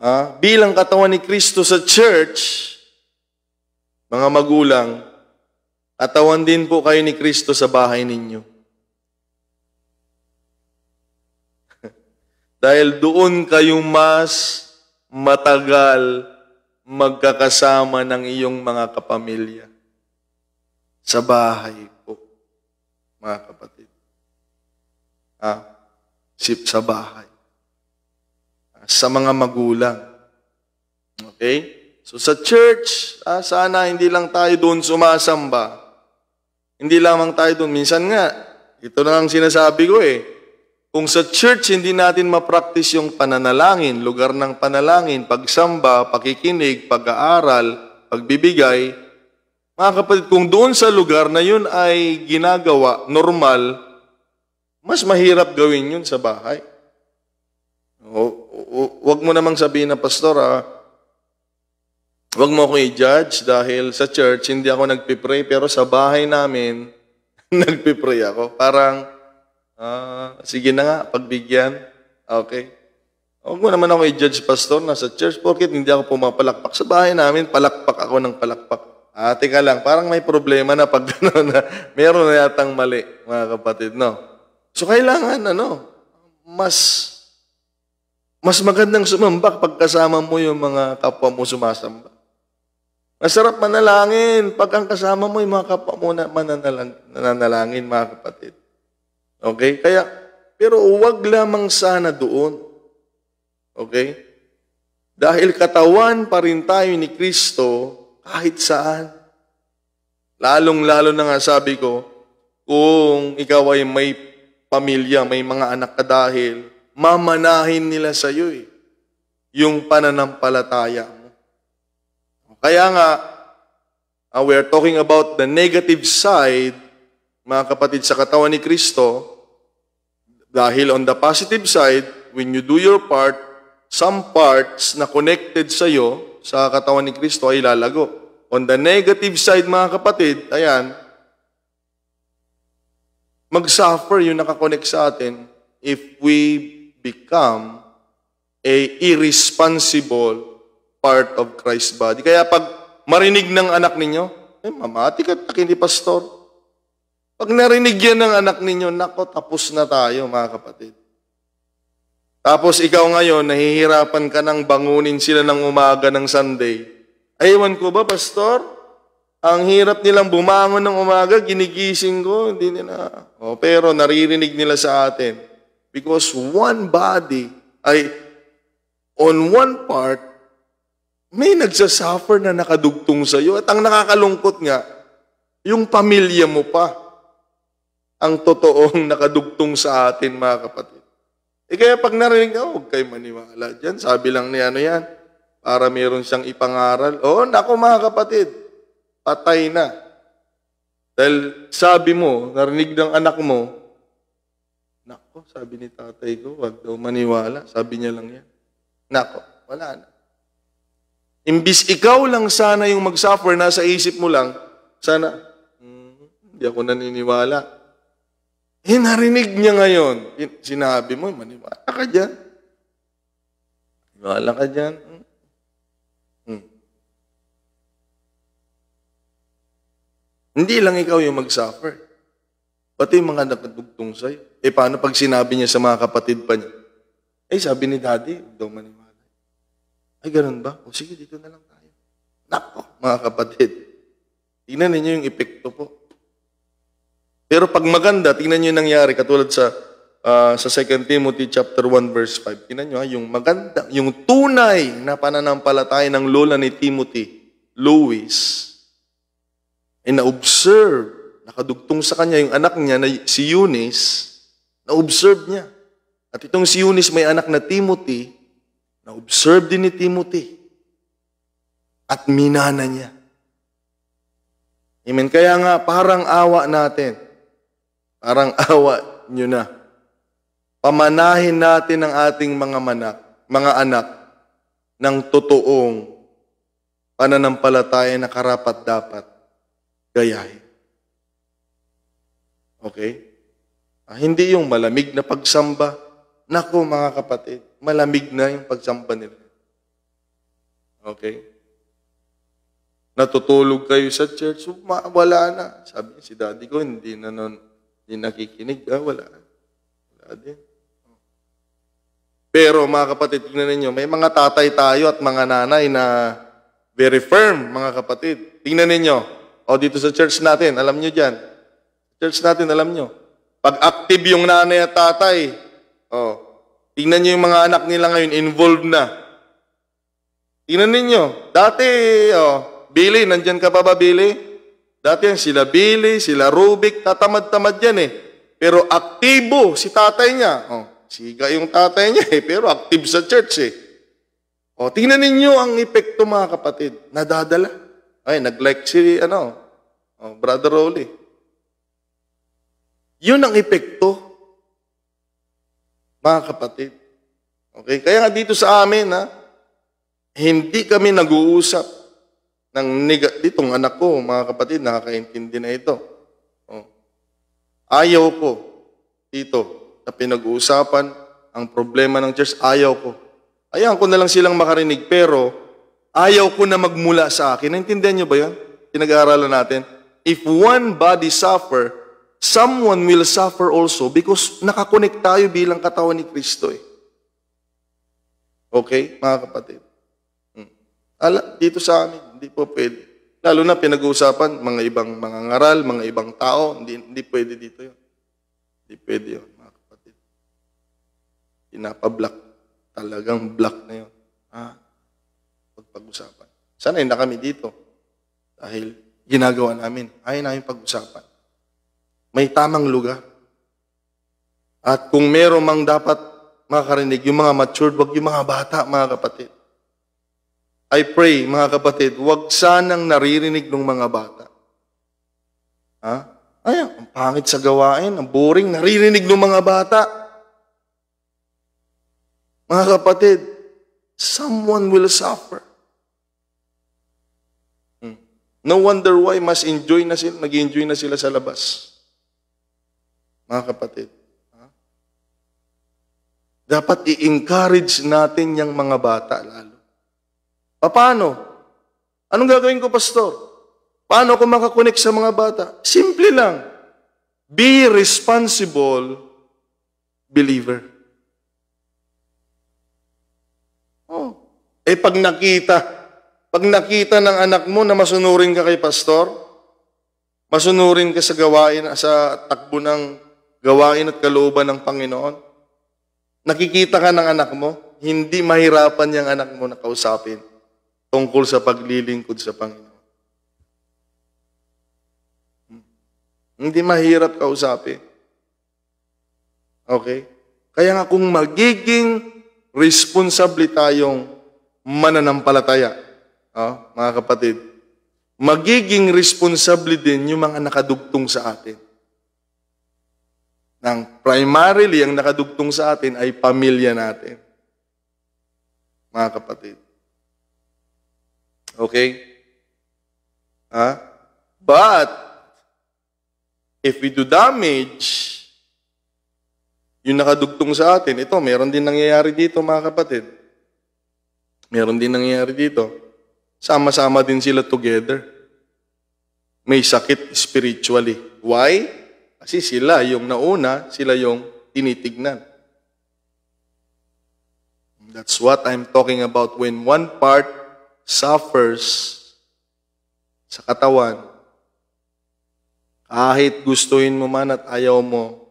ah, bilang katawan ni Kristo sa church, mga magulang, katawan din po kayo ni Kristo sa bahay ninyo. <laughs> Dahil doon kayo mas matagal magkakasama ng iyong mga kapamilya. Sa bahay po, mga kapatid. Ah, sip sa bahay sa mga magulang. Okay? So sa church, ah, sana hindi lang tayo doon sumasamba. Hindi lamang tayo doon. Minsan nga, ito na ang sinasabi ko eh. Kung sa church hindi natin ma-practice yung pananalangin, lugar ng panalangin, pagsamba, pakikinig, pag-aaral, pagbibigay, mga kapatid, kung doon sa lugar na yun ay ginagawa, normal, mas mahirap gawin yun sa bahay. O, wag mo namang sabihin na, Pastor, ah, wag mo akong i-judge dahil sa church, hindi ako nagpipray, pero sa bahay namin, <laughs> nagpipray ako. Parang, ah, sige na nga, pagbigyan. Okay. Huwag mo naman ako i-judge, Pastor, na sa church, porkit hindi ako pumapalakpak. Sa bahay namin, palakpak ako ng palakpak. Ah, teka lang, parang may problema na pag <laughs> gano'n na meron na yatang mali, mga kapatid, no? So, kailangan, ano, mas mas magandang sumamba kasama mo yung mga kapwa mo sumasamba. Masarap manalangin pag ang kasama mo yung mga kapwa mo na mananalang, nananalangin, mga kapatid. Okay? Kaya, pero huwag lamang sana doon. Okay? Dahil katawan pa rin tayo ni Kristo kahit saan. Lalong-lalo na nga sabi ko, kung ikaw ay may pamilya, may mga anak ka dahil, mamanahin nila sa iyo eh, yung pananampalataya mo. Kaya nga, uh, we are talking about the negative side, mga kapatid, sa katawan ni Kristo, dahil on the positive side, when you do your part, some parts na connected sa iyo, sa katawan ni Kristo, ay lalago. On the negative side, mga kapatid, ayan, mag-suffer yung nakakonect sa atin if we become a irresponsible part of Christ's body. Kaya pag marinig ng anak ninyo, eh, mamati ka, takini pastor. Pag narinig yan ng anak ninyo, nako, tapos na tayo, mga kapatid. Tapos ikaw ngayon, nahihirapan ka nang bangunin sila ng umaga ng Sunday. Aywan ko ba, pastor? Ang hirap nilang bumangon ng umaga, ginigising ko, hindi nila. O, oh, pero naririnig nila sa atin Because one body ay on one part, may nagsasuffer na nakadugtong sa iyo. At ang nakakalungkot nga, yung pamilya mo pa ang totoong <laughs> nakadugtong sa atin, mga kapatid. E kaya pag narinig ka, huwag kayo maniwala dyan. Sabi lang ni ano yan, para meron siyang ipangaral. oh, nako mga kapatid, patay na. Dahil sabi mo, narinig ng anak mo, Nako, sabi ni tatay ko, wag daw maniwala. Sabi niya lang yan. Nako, wala na. Imbis ikaw lang sana yung mag-suffer, nasa isip mo lang, sana, mm, hindi mm, ako naniniwala. Eh, narinig niya ngayon. Sinabi mo, maniwala ka dyan. Maniwala ka dyan. Hmm. Hmm. Hindi lang ikaw yung mag-suffer. Pati yung mga nakadugtong sa'yo. Eh paano pag sinabi niya sa mga kapatid pa niya? Eh sabi ni daddy, huwag daw maniwala. Ay ganun ba? O sige, dito na lang tayo. Nako, mga kapatid. Tingnan ninyo yung epekto po. Pero pag maganda, tingnan niyo yung nangyari. Katulad sa uh, sa 2 Timothy chapter 1 verse 5. Tingnan niyo ha, yung maganda, yung tunay na pananampalataya ng lola ni Timothy, Louis, ay na-observe nakadugtong sa kanya yung anak niya na si Eunice, na-observe niya. At itong si Eunice may anak na Timothy, na-observe din ni Timothy. At minana niya. Amen. Kaya nga, parang awa natin. Parang <laughs> awa nyo na. Pamanahin natin ang ating mga manak, mga anak ng totoong pananampalataya na karapat dapat gayahin. Okay? Ah, hindi yung malamig na pagsamba. Nako mga kapatid, malamig na yung pagsamba nila. Okay? Natutulog kayo sa church, wala na. Sabi si daddy ko, hindi na non, hindi nakikinig. Ah, wala. Wala din. Pero mga kapatid, tingnan ninyo, may mga tatay tayo at mga nanay na very firm, mga kapatid. Tingnan ninyo, o dito sa church natin, alam nyo dyan, Church natin, alam nyo. Pag active yung nanay at tatay, oh, tingnan nyo yung mga anak nila ngayon, involved na. Tingnan ninyo. Dati, oh, Billy, nandyan ka pa ba, Billy? Dati yan, sila Billy, sila Rubik, tatamad-tamad yan eh. Pero aktibo si tatay niya. Oh, siga yung tatay niya eh, pero active sa church eh. Oh, tingnan ninyo ang epekto mga kapatid, nadadala. Ay, nag-like si ano, oh, Brother Rolly. Yun ang epekto. Mga kapatid. Okay? Kaya nga dito sa amin, ha, hindi kami nag-uusap ng neg- ditong anak ko, mga kapatid, nakakaintindi na ito. Oh. Ayaw ko dito na pinag-uusapan ang problema ng church. Ayaw ko. Ayaw ko na lang silang makarinig, pero ayaw ko na magmula sa akin. Naintindihan niyo ba yan? Pinag-aaralan natin. If one body suffer, someone will suffer also because nakakonek tayo bilang katawan ni Kristo eh. Okay, mga kapatid? Hmm. Ala, dito sa amin, hindi po pwede. Lalo na pinag-uusapan, mga ibang mga ngaral, mga ibang tao, hindi, hindi pwede dito yun. Hindi pwede yun, mga kapatid. Pinapablock. Talagang block na yun. Ah, pag-usapan. Sanay hindi na kami dito. Dahil ginagawa namin, ayaw namin pag-usapan may tamang lugar. At kung meron mang dapat makarinig, yung mga matured, wag yung mga bata, mga kapatid. I pray, mga kapatid, wag sanang naririnig ng mga bata. Ha? Ay, ang pangit sa gawain, ang boring, naririnig ng mga bata. Mga kapatid, someone will suffer. Hmm. No wonder why mas enjoy na sila, nag-enjoy na sila sa labas mga kapatid. Ha? Dapat i-encourage natin yung mga bata lalo. Paano? Anong gagawin ko, Pastor? Paano ako makakunik sa mga bata? Simple lang. Be responsible believer. Oh. Eh pag nakita, pag nakita ng anak mo na masunurin ka kay pastor, masunurin ka sa gawain, sa takbo ng gawain at kalooban ng Panginoon. Nakikita ka ng anak mo, hindi mahirapan yung anak mo na kausapin tungkol sa paglilingkod sa Panginoon. Hmm. Hindi mahirap kausapin. Okay? Kaya nga kung magiging responsable tayong mananampalataya, oh, mga kapatid, magiging responsable din yung mga nakadugtong sa atin. Nang primarily, ang nakadugtong sa atin ay pamilya natin. Mga kapatid. Okay? Huh? But, if we do damage, yung nakadugtong sa atin, ito, meron din nangyayari dito, mga kapatid. Meron din nangyayari dito. Sama-sama din sila together. May sakit spiritually. Why? Kasi sila yung nauna, sila yung tinitignan. That's what I'm talking about when one part suffers sa katawan. Kahit gustuhin mo man at ayaw mo,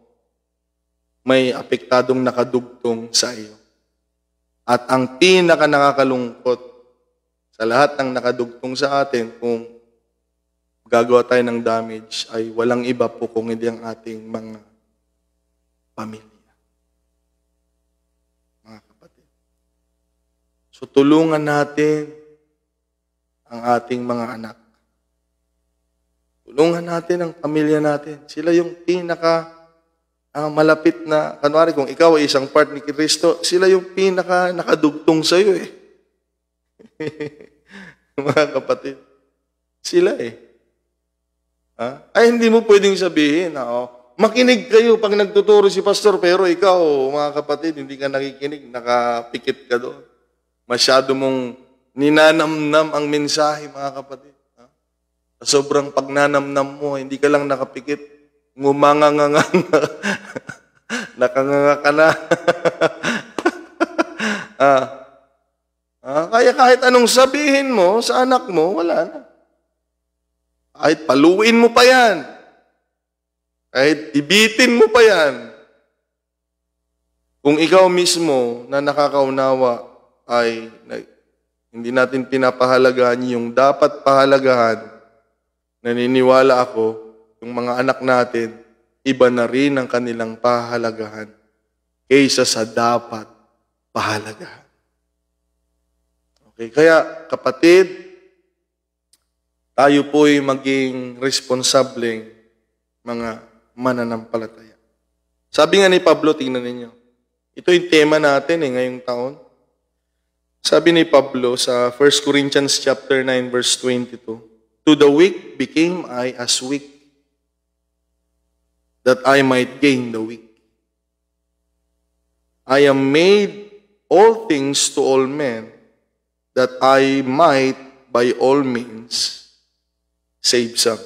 may apektadong nakadugtong sa iyo. At ang pinaka nakakalungkot sa lahat ng nakadugtong sa atin, kung magagawa tayo ng damage ay walang iba po kung hindi ang ating mga pamilya. Mga kapatid. So tulungan natin ang ating mga anak. Tulungan natin ang pamilya natin. Sila yung pinaka uh, malapit na, kanwari kung ikaw ay isang part ni Kristo, sila yung pinaka nakadugtong sa iyo eh. <laughs> mga kapatid. Sila eh. Ha? Ay, hindi mo pwedeng sabihin, ha, oh, makinig kayo pag nagtuturo si pastor, pero ikaw, mga kapatid, hindi ka nakikinig, nakapikit ka doon. Masyado mong ninanamnam ang mensahe, mga kapatid. Ha? Sobrang pagnanamnam mo, hindi ka lang nakapikit, ngumanganganga, <laughs> nakanganga ka na. <laughs> ah. Ah, kaya kahit anong sabihin mo sa anak mo, wala na. Kahit paluin mo pa yan. Kahit ibitin mo pa yan. Kung ikaw mismo na nakakaunawa ay hindi natin pinapahalagahan yung dapat pahalagahan, naniniwala ako, yung mga anak natin, iba na rin ang kanilang pahalagahan kaysa sa dapat pahalagahan. Okay, kaya kapatid, tayo po'y maging responsableng mga mananampalataya. Sabi nga ni Pablo, tingnan ninyo, ito yung tema natin eh, ngayong taon. Sabi ni Pablo sa 1 Corinthians chapter 9 verse 22, To the weak became I as weak, that I might gain the weak. I am made all things to all men, that I might by all means save some.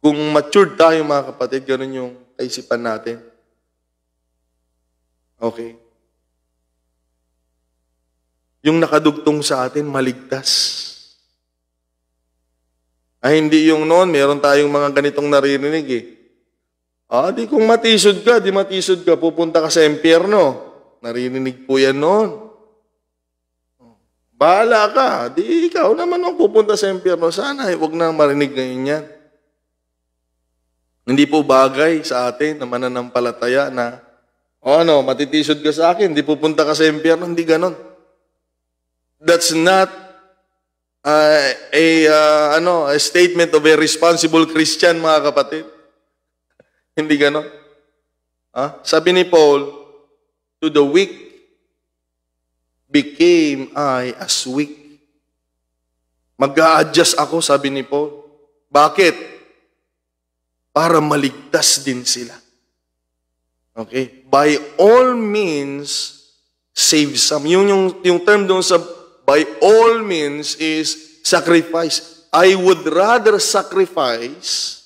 Kung matured tayo mga kapatid, ganun yung kaisipan natin. Okay. Yung nakadugtong sa atin, maligtas. Ay, ah, hindi yung noon, meron tayong mga ganitong naririnig eh. Ah, di kung matisod ka, di matisod ka, pupunta ka sa impyerno. Naririnig po yan noon. Bahala ka. Di ikaw naman ang pupunta sa impyerno. Sana eh, huwag nang marinig ngayon yan. Hindi po bagay sa atin na mananampalataya na, o oh, ano, matitisod ka sa akin, hindi pupunta ka sa impyerno. Hindi ganon. That's not uh, a, uh, ano, a statement of a responsible Christian, mga kapatid. <laughs> hindi ganon. Huh? Ah, sabi ni Paul, to the weak became I as weak. mag adjust ako, sabi ni Paul. Bakit? Para maligtas din sila. Okay? By all means, save some. Yung, yung, yung term doon sa by all means is sacrifice. I would rather sacrifice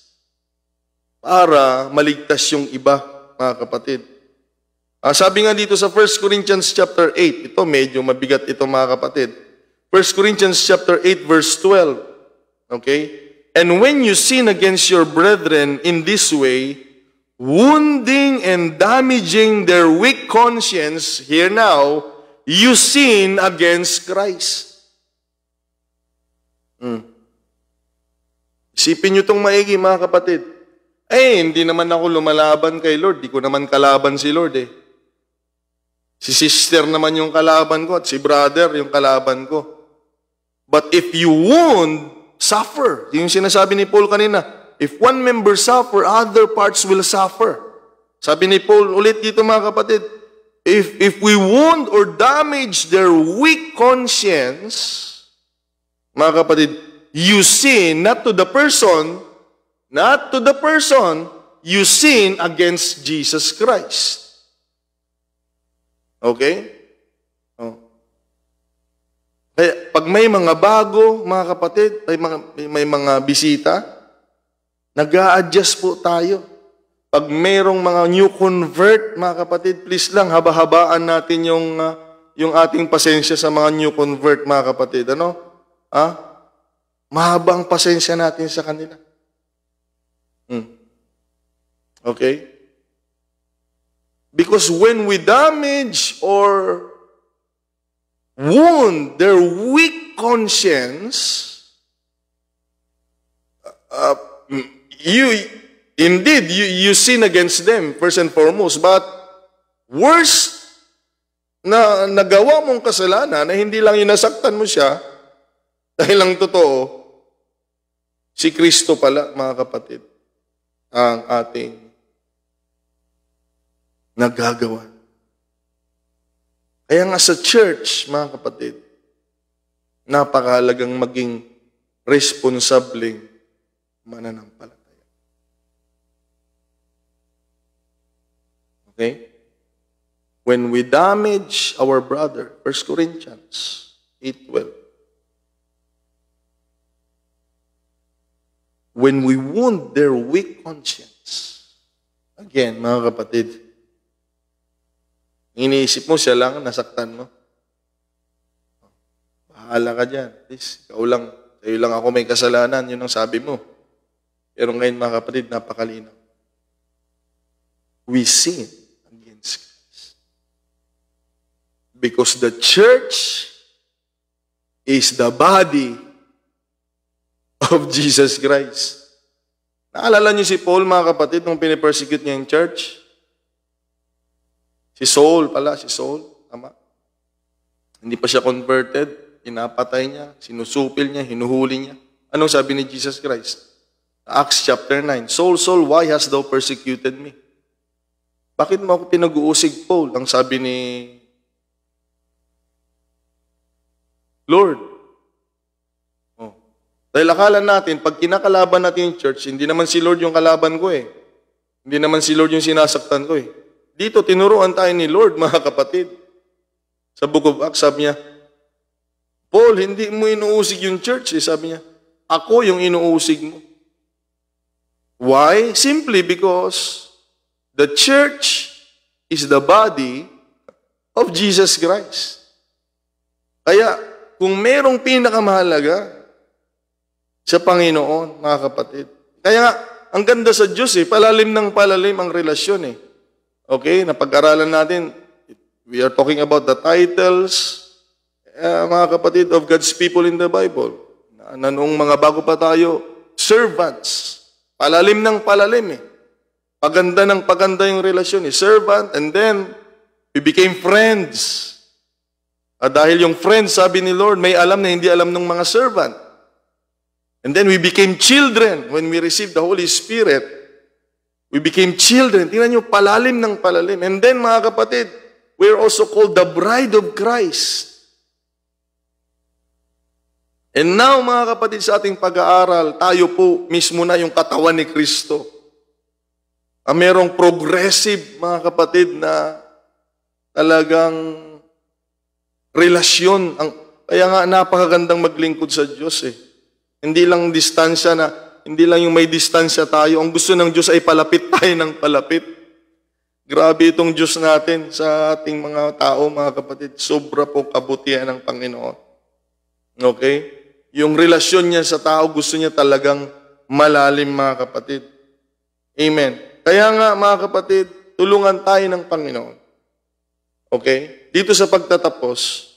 para maligtas yung iba, mga kapatid. Uh, sabi nga dito sa 1 Corinthians chapter 8, ito medyo mabigat ito mga kapatid. 1 Corinthians chapter 8 verse 12. Okay? And when you sin against your brethren in this way, wounding and damaging their weak conscience here now, you sin against Christ. Hmm. Isipin nyo itong maigi mga kapatid. Eh, hindi naman ako lumalaban kay Lord. Di ko naman kalaban si Lord eh. Si sister naman yung kalaban ko at si brother yung kalaban ko. But if you wound, suffer. Yung sinasabi ni Paul kanina, if one member suffer, other parts will suffer. Sabi ni Paul ulit dito mga kapatid, if, if we wound or damage their weak conscience, mga kapatid, you sin not to the person, not to the person, you sin against Jesus Christ. Okay? Oh. Kaya pag may mga bago, mga kapatid, may mga, may mga bisita, nag adjust po tayo. Pag mayroong mga new convert, mga kapatid, please lang, haba-habaan natin yung, uh, yung ating pasensya sa mga new convert, mga kapatid. Ano? Ha? Ah? Mahabang pasensya natin sa kanila. Hmm. Okay? Because when we damage or wound their weak conscience, uh, uh, you indeed you, you sin against them first and foremost. But worse na nagawa mong kasalanan na hindi lang inasaktan mo siya <laughs> dahil lang totoo, si Kristo pala, mga kapatid, ang ating nagagawa. Kaya nga sa church, mga kapatid, napakahalagang maging responsabling mananampalataya. Okay? When we damage our brother, 1 Corinthians 8.12, When we wound their weak conscience, again, mga kapatid, Iniisip mo siya lang, nasaktan mo. Bahala ka dyan. Please, ikaw lang. Sa'yo lang ako may kasalanan. Yun ang sabi mo. Pero ngayon mga kapatid, napakalinaw. We sin against Christ. Because the church is the body of Jesus Christ. Naalala niyo si Paul, mga kapatid, nung pinipersecute niya yung church? Si Saul pala, si Saul, tama. Hindi pa siya converted, pinapatay niya, sinusupil niya, hinuhuli niya. Anong sabi ni Jesus Christ? Acts chapter 9, Saul, Saul, why hast thou persecuted me? Bakit mo ako pinag-uusig, Paul? Ang sabi ni Lord. Oh. Dahil akala natin, pag kinakalaban natin yung church, hindi naman si Lord yung kalaban ko eh. Hindi naman si Lord yung sinasaktan ko eh. Dito tinuruan tayo ni Lord, mga kapatid. Sa Book of Acts, sabi niya, Paul, hindi mo inuusig yung church, eh, sabi niya. Ako yung inuusig mo. Why? Simply because the church is the body of Jesus Christ. Kaya, kung merong pinakamahalaga sa Panginoon, mga kapatid, kaya nga, ang ganda sa Diyos eh, palalim ng palalim ang relasyon eh. Okay, napag-aralan natin. We are talking about the titles, uh, mga kapatid, of God's people in the Bible. Na, na noong mga bago pa tayo, servants. Palalim ng palalim eh. Paganda ng paganda yung relasyon eh. Servant, and then, we became friends. At dahil yung friends, sabi ni Lord, may alam na hindi alam ng mga servant. And then we became children when we received the Holy Spirit. We became children. Tingnan nyo, palalim ng palalim. And then, mga kapatid, we're also called the bride of Christ. And now, mga kapatid, sa ating pag-aaral, tayo po mismo na yung katawan ni Kristo. Ang ah, merong progressive, mga kapatid, na talagang relasyon. Ang, kaya nga, napakagandang maglingkod sa Diyos eh. Hindi lang distansya na, hindi lang yung may distansya tayo. Ang gusto ng Diyos ay palapit <laughs> tayo ng palapit. Grabe itong Diyos natin sa ating mga tao, mga kapatid. Sobra po kabutihan ng Panginoon. Okay? Yung relasyon niya sa tao, gusto niya talagang malalim, mga kapatid. Amen. Kaya nga, mga kapatid, tulungan tayo ng Panginoon. Okay? Dito sa pagtatapos,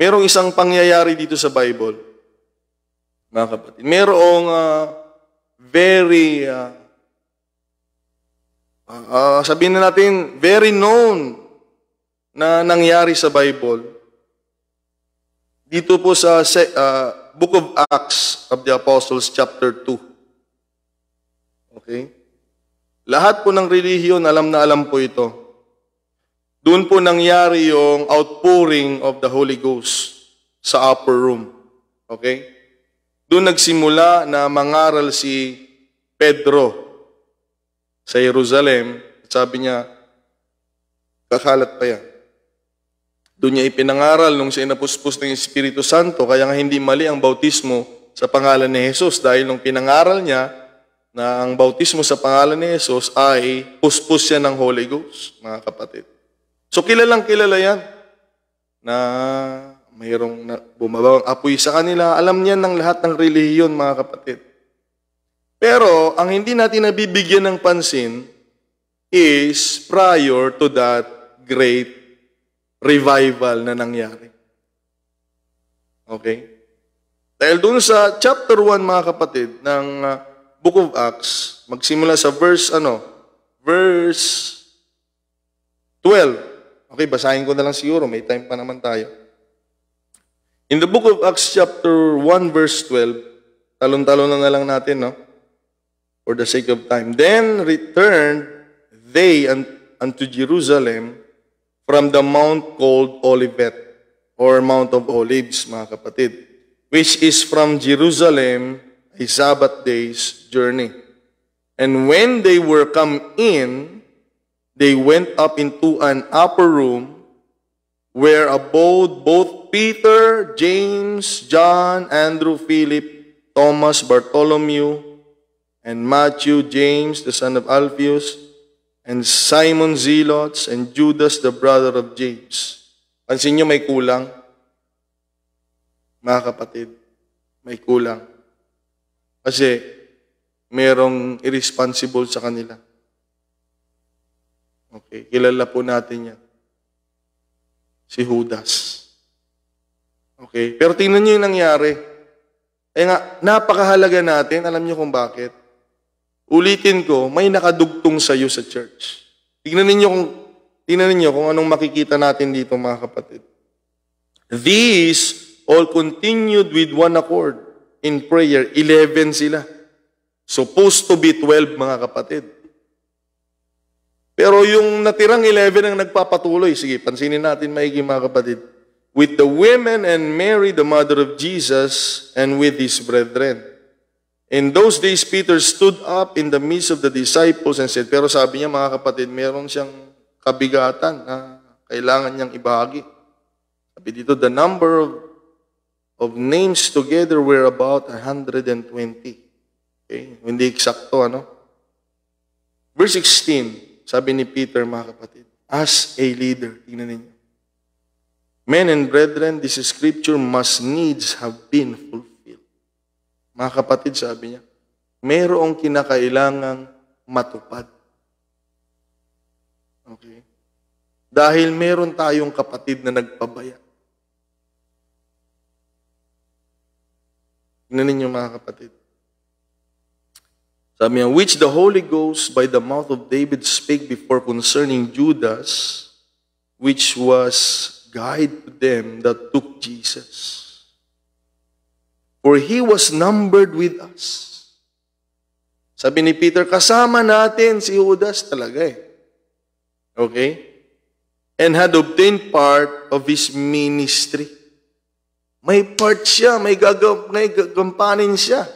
merong isang pangyayari dito sa Bible mga kapatid. Merong uh, very, uh, uh, sabihin na natin, very known na nangyari sa Bible. Dito po sa uh, Book of Acts of the Apostles chapter 2. Okay? Lahat po ng relihiyon, alam na alam po ito. Doon po nangyari yung outpouring of the Holy Ghost sa upper room. Okay? Doon nagsimula na mangaral si Pedro sa Jerusalem. Sabi niya, kakalat pa yan. Doon niya ipinangaral nung siya inapuspos ng Espiritu Santo, kaya nga hindi mali ang bautismo sa pangalan ni Jesus dahil nung pinangaral niya na ang bautismo sa pangalan ni Jesus ay puspos siya ng Holy Ghost, mga kapatid. So kilalang kilala yan na Mayroong bumabawang apoy sa kanila. Alam niyan ng lahat ng relihiyon, mga kapatid. Pero, ang hindi natin nabibigyan ng pansin is prior to that great revival na nangyari. Okay? Dahil dun sa chapter 1, mga kapatid, ng ah, Book of Acts, magsimula sa verse, ano, verse 12. Okay, basahin ko na lang siguro, may time pa naman tayo. In the book of Acts chapter 1 verse 12, talon-talon na lang natin, no? For the sake of time. Then returned they unto Jerusalem from the mount called Olivet or Mount of Olives, mga kapatid, which is from Jerusalem a Sabbath day's journey. And when they were come in, they went up into an upper room where abode both Peter, James, John, Andrew, Philip, Thomas, Bartholomew, and Matthew, James, the son of Alphaeus, and Simon Zelotes, and Judas, the brother of James. Pansin nyo may kulang. Mga kapatid, may kulang. Kasi merong irresponsible sa kanila. Okay, kilala po natin yan si Judas. Okay? Pero tingnan niyo yung nangyari. Ay nga, napakahalaga natin. Alam niyo kung bakit. Ulitin ko, may nakadugtong sa iyo sa church. Tingnan niyo kung tingnan niyo kung anong makikita natin dito mga kapatid. These all continued with one accord in prayer. 11 sila. Supposed to be 12 mga kapatid. Pero yung natirang 11 ang nagpapatuloy, sige, pansinin natin maigi mga kapatid. With the women and Mary, the mother of Jesus, and with his brethren. In those days, Peter stood up in the midst of the disciples and said, pero sabi niya mga kapatid, meron siyang kabigatan na kailangan niyang ibahagi. Sabi dito, the number of, of names together were about 120. Okay? Hindi eksakto, ano? Verse 16, sabi ni Peter, mga kapatid, as a leader, tingnan ninyo. Men and brethren, this scripture must needs have been fulfilled. Mga kapatid, sabi niya, mayroong kinakailangang matupad. Okay? Dahil meron tayong kapatid na nagpabaya. Tingnan ninyo mga kapatid. Sabi niya, which the Holy Ghost by the mouth of David spake before concerning Judas, which was guide to them that took Jesus. For he was numbered with us. Sabi ni Peter, kasama natin si Judas talaga eh. Okay? And had obtained part of his ministry. May part siya, may gagampanin siya.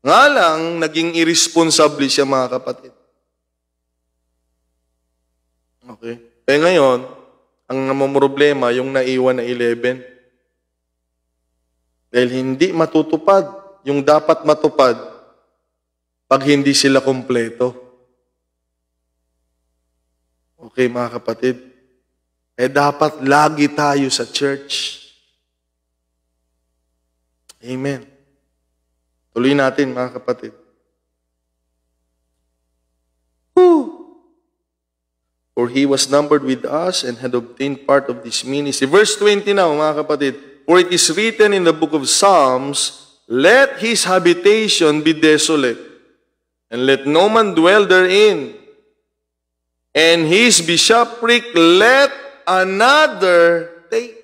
Nga lang, naging irresponsible siya mga kapatid. Okay? Kaya eh, ngayon, ang namamroblema, yung naiwan na 11. Dahil hindi matutupad yung dapat matupad pag hindi sila kumpleto. Okay mga kapatid? Eh dapat lagi tayo sa church. Amen. Tuloy natin, mga kapatid. For he was numbered with us and had obtained part of this ministry. Verse 20 now, mga kapatid. For it is written in the book of Psalms, Let his habitation be desolate, and let no man dwell therein. And his bishopric let another take.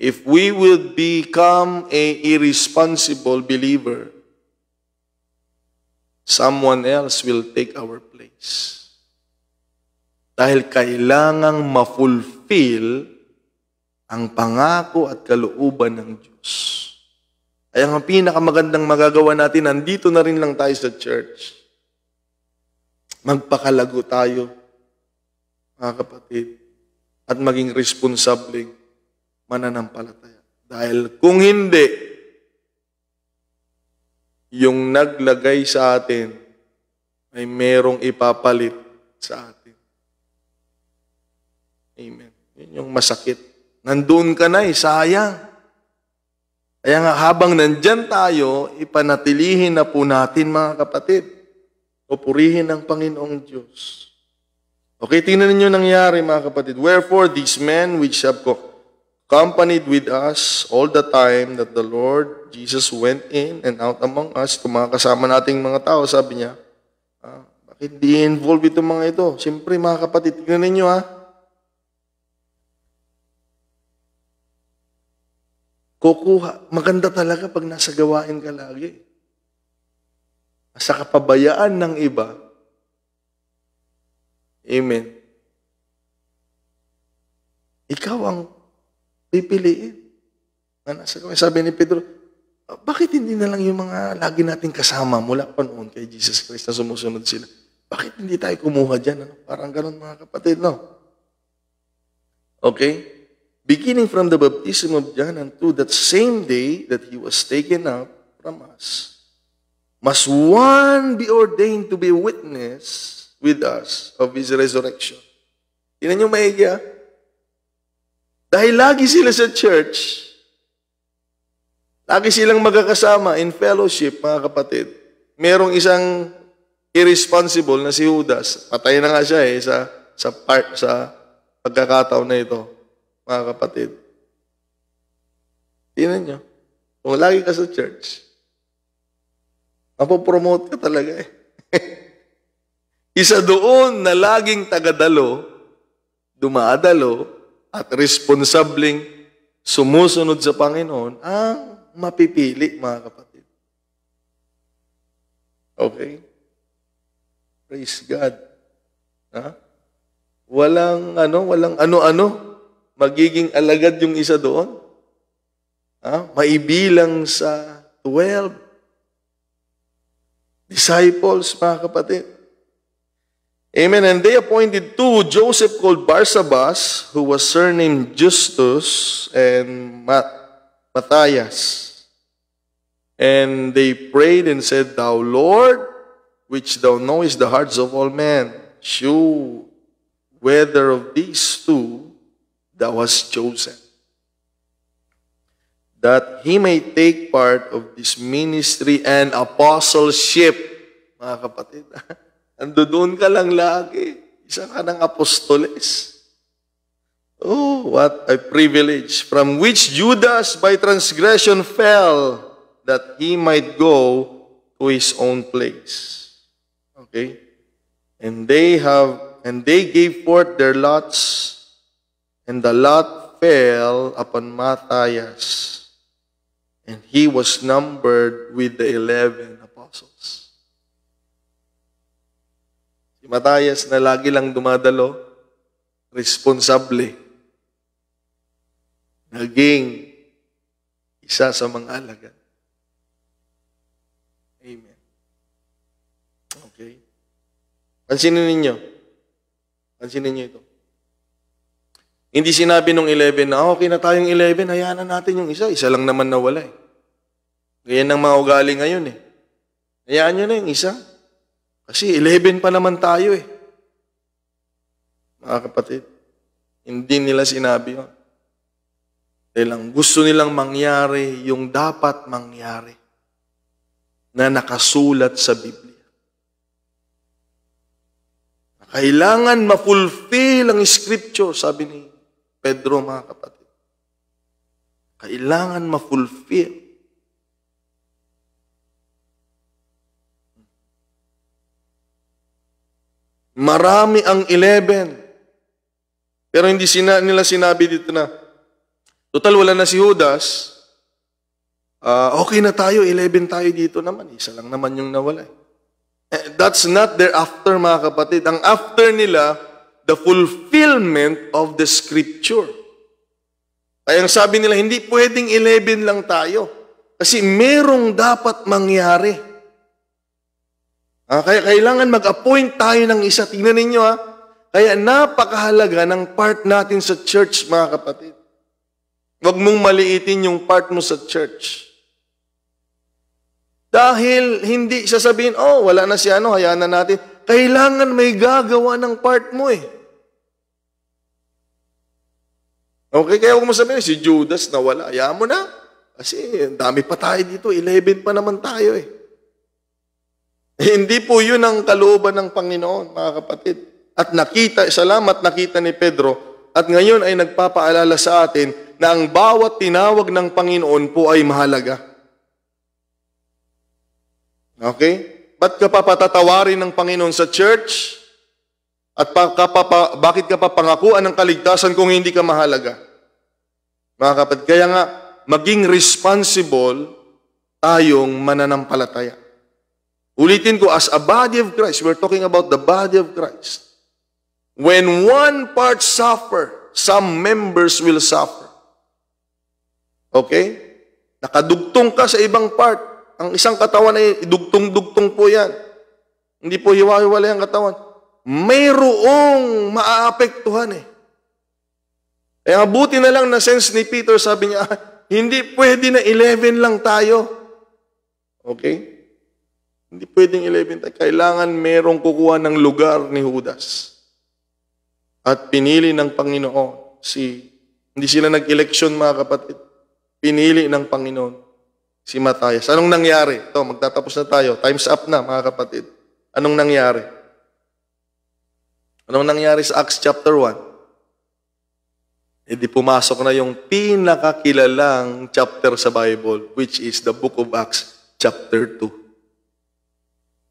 if we would become a irresponsible believer, someone else will take our place. Dahil kailangang mafulfill ang pangako at kalooban ng Diyos. Kaya ang pinakamagandang magagawa natin, nandito na rin lang tayo sa church. Magpakalago tayo, mga kapatid, at maging responsable mananampalataya. Dahil kung hindi, yung naglagay sa atin ay merong ipapalit sa atin. Amen. Yun yung masakit. Nandun ka na eh, sayang. Kaya nga habang nandyan tayo, ipanatilihin na po natin mga kapatid. O purihin ng Panginoong Diyos. Okay, tingnan ninyo nangyari mga kapatid. Wherefore these men which have accompanied with us all the time that the Lord Jesus went in and out among us, itong mga kasama nating mga tao, sabi niya, ah, bakit di involved itong mga ito? Siyempre, mga kapatid, tignan ninyo ha. Ah. Kukuha, maganda talaga pag nasa gawain ka lagi. Sa kapabayaan ng iba. Amen. Ikaw ang pipiliin. Na nasa kami. Sabi ni Pedro, ah, bakit hindi na lang yung mga lagi nating kasama mula pa noon kay Jesus Christ na sumusunod sila? Bakit hindi tayo kumuha dyan? Ano? Parang ganun mga kapatid, no? Okay? Beginning from the baptism of John unto that same day that he was taken up from us, must one be ordained to be witness with us of his resurrection. Tinan nyo maigi ah. Dahil lagi sila sa church, lagi silang magkakasama in fellowship, mga kapatid. Merong isang irresponsible na si Judas. Patay na nga siya eh sa, sa, part, sa pagkakataon na ito, mga kapatid. Tinan nyo. Kung lagi ka sa church, mapopromote ka talaga eh. <laughs> Isa doon na laging tagadalo, dumadalo, at responsabling sumusunod sa Panginoon ang mapipili, mga kapatid. Okay? Praise God. Ha? Walang ano, walang ano-ano. Magiging alagad yung isa doon. Ha? Maibilang sa 12 disciples, mga kapatid. Amen. And they appointed two, Joseph called Barsabas, who was surnamed Justus, and Matthias. And they prayed and said, Thou Lord, which thou knowest the hearts of all men, shew whether of these two thou hast chosen, that he may take part of this ministry and apostleship. Mga kapatid, <laughs> Nandoon ka lang lagi. Isa ka ng apostoles. Oh, what a privilege. From which Judas by transgression fell, that he might go to his own place. Okay? And they have, and they gave forth their lots, and the lot fell upon Matthias, and he was numbered with the eleven. Matayas na lagi lang dumadalo, responsable, naging isa sa mga alagad. Amen. Okay. Pansinin ninyo. Pansinin ninyo ito. Hindi sinabi nung 11 na, oh, okay na tayong 11, hayaan na natin yung isa. Isa lang naman nawala eh. Ganyan ang mga ugali ngayon eh. Hayaan nyo na yung isa. Kasi 11 pa naman tayo eh. Mga kapatid, hindi nila sinabi yun. Dahil ang gusto nilang mangyari, yung dapat mangyari na nakasulat sa Biblia. Kailangan mafulfill ang Scripture, sabi ni Pedro mga kapatid. Kailangan mafulfill Marami ang 11. Pero hindi sina, nila sinabi dito na, total wala na si Judas, uh, okay na tayo, 11 tayo dito naman, isa lang naman yung nawala. Eh. Eh, that's not their after, mga kapatid. Ang after nila, the fulfillment of the scripture. Kaya ang sabi nila, hindi pwedeng 11 lang tayo. Kasi merong dapat mangyari. Ah, kaya kailangan mag-appoint tayo ng isa. Tingnan ninyo ha. Ah. Kaya napakahalaga ng part natin sa church, mga kapatid. Huwag mong maliitin yung part mo sa church. Dahil hindi sasabihin, oh, wala na si ano, hayaan na natin. Kailangan may gagawa ng part mo eh. Okay, kaya huwag mo sabihin, si Judas nawala, hayaan mo na. Kasi dami pa tayo dito, 11 pa naman tayo eh. Hindi po yun ang kalooban ng Panginoon, mga kapatid. At nakita, salamat nakita ni Pedro, at ngayon ay nagpapaalala sa atin na ang bawat tinawag ng Panginoon po ay mahalaga. Okay? Ba't ka pa ng Panginoon sa church? At pa, ka pa, pa, bakit ka pa ng kaligtasan kung hindi ka mahalaga? Mga kapatid, kaya nga, maging responsible tayong mananampalataya. Ulitin ko, as a body of Christ, we're talking about the body of Christ. When one part suffer, some members will suffer. Okay? Nakadugtong ka sa ibang part. Ang isang katawan ay dugtong-dugtong po yan. Hindi po hiwa-hiwalay ang katawan. Mayroong maaapektuhan eh. Kaya eh, buti na lang na sense ni Peter, sabi niya, ah, hindi pwede na 11 lang tayo. Okay? Hindi pwedeng ilibinta. Kailangan merong kukuha ng lugar ni Judas. At pinili ng Panginoon si, hindi sila nag-election mga kapatid. Pinili ng Panginoon si Matias. Anong nangyari? Ito, magtatapos na tayo. Time's up na mga kapatid. Anong nangyari? Anong nangyari sa Acts chapter 1? E pumasok na yung pinakakilalang chapter sa Bible, which is the book of Acts chapter 2.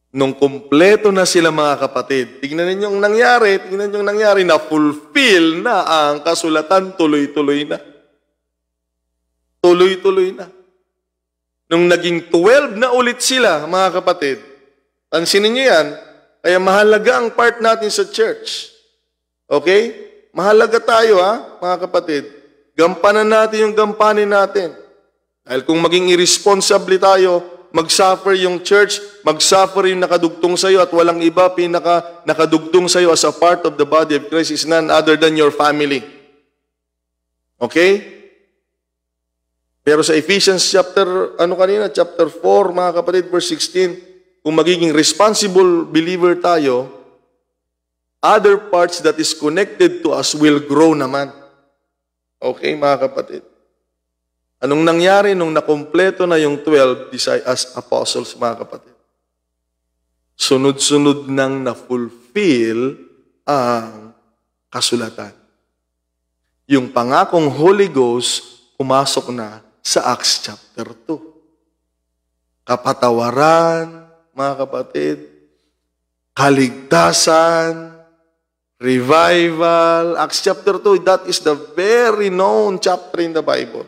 Nung kumpleto na sila mga kapatid, tignan ninyo ang nangyari, tingnan ninyo ang nangyari na fulfill na ang kasulatan, tuloy-tuloy na. Tuloy-tuloy na. Nung naging 12 na ulit sila, mga kapatid, pansinin nyo yan, kaya mahalaga ang part natin sa church. Okay? Mahalaga tayo ha, mga kapatid. Gampanan natin yung gampanin natin. Dahil kung maging irresponsible tayo, mag-suffer yung church, mag-suffer yung nakadugtong sa iyo at walang iba pinaka nakadugtong sa iyo as a part of the body of Christ is none other than your family. Okay? Pero sa Ephesians chapter, ano kanina, chapter 4, mga kapatid, verse 16, kung magiging responsible believer tayo, other parts that is connected to us will grow naman. Okay, mga kapatid. Anong nangyari nung nakumpleto na yung 12 as apostles, mga kapatid? Sunod-sunod nang na-fulfill ang kasulatan. Yung pangakong Holy Ghost, pumasok na sa Acts chapter 2. Kapatawaran, mga kapatid, kaligtasan, revival. Acts chapter 2, that is the very known chapter in the Bible.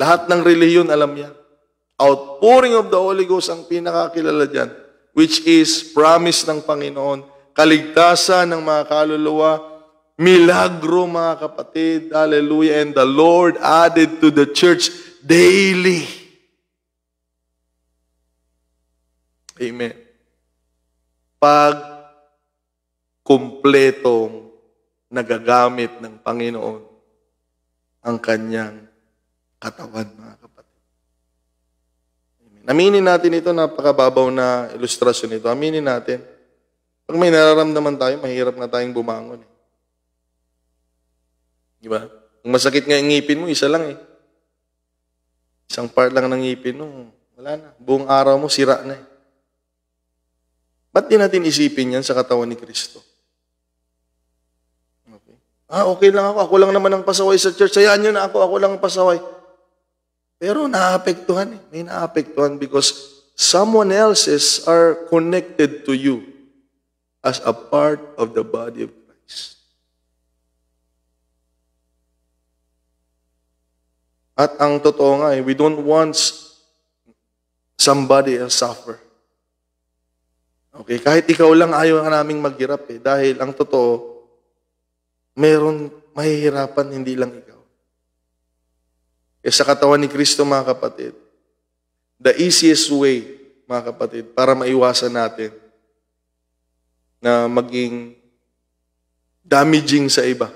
Lahat ng reliyon alam niya. Outpouring of the Holy Ghost ang pinakakilala dyan, which is promise ng Panginoon, kaligtasan ng mga kaluluwa, milagro mga kapatid, hallelujah, and the Lord added to the church daily. Amen. Pag kumpletong nagagamit ng Panginoon ang kanyang katawan, mga kapatid. Amen. Aminin natin ito, napakababaw na ilustrasyon ito. Aminin natin. Pag may nararamdaman tayo, mahirap na tayong bumangon. Eh. Di ba? Kung masakit nga ngipin mo, isa lang eh. Isang part lang ng ngipin mo, wala na. Buong araw mo, sira na eh. Ba't di natin isipin yan sa katawan ni Kristo? Okay. Ah, okay lang ako. Ako lang naman ang pasaway sa church. Sayaan nyo na ako. Ako lang ang pasaway. Pero naapektuhan eh. May naapektuhan because someone else's are connected to you as a part of the body of Christ. At ang totoo nga eh, we don't want somebody else suffer. Okay, kahit ikaw lang ayaw nga naming maghirap eh. Dahil ang totoo, meron mahihirapan hindi lang ikaw. E sa katawan ni Kristo, mga kapatid, the easiest way, mga kapatid, para maiwasan natin na maging damaging sa iba.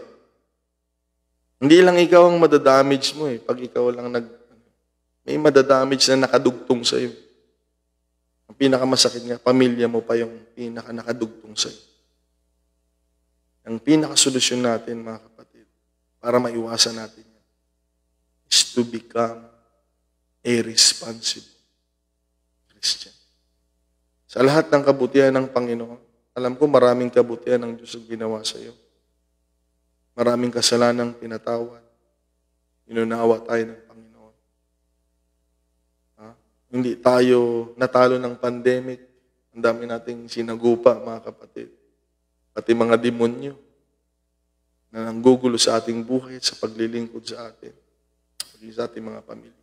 Hindi lang ikaw ang madadamage mo eh. Pag ikaw lang nag... May madadamage na nakadugtong sa iyo. Ang pinakamasakit nga, pamilya mo pa yung pinaka nakadugtong sa iyo. Ang pinakasolusyon natin, mga kapatid, para maiwasan natin is to become a responsible Christian. Sa lahat ng kabutihan ng Panginoon, alam ko maraming kabutihan ng Diyos ang ginawa sa iyo. Maraming kasalanang pinatawad. Inunawa tayo ng Panginoon. Ha? Hindi tayo natalo ng pandemic. Ang dami nating sinagupa, mga kapatid. Pati mga demonyo na nanggugulo sa ating buhay sa paglilingkod sa atin maging sa ating mga pamilya.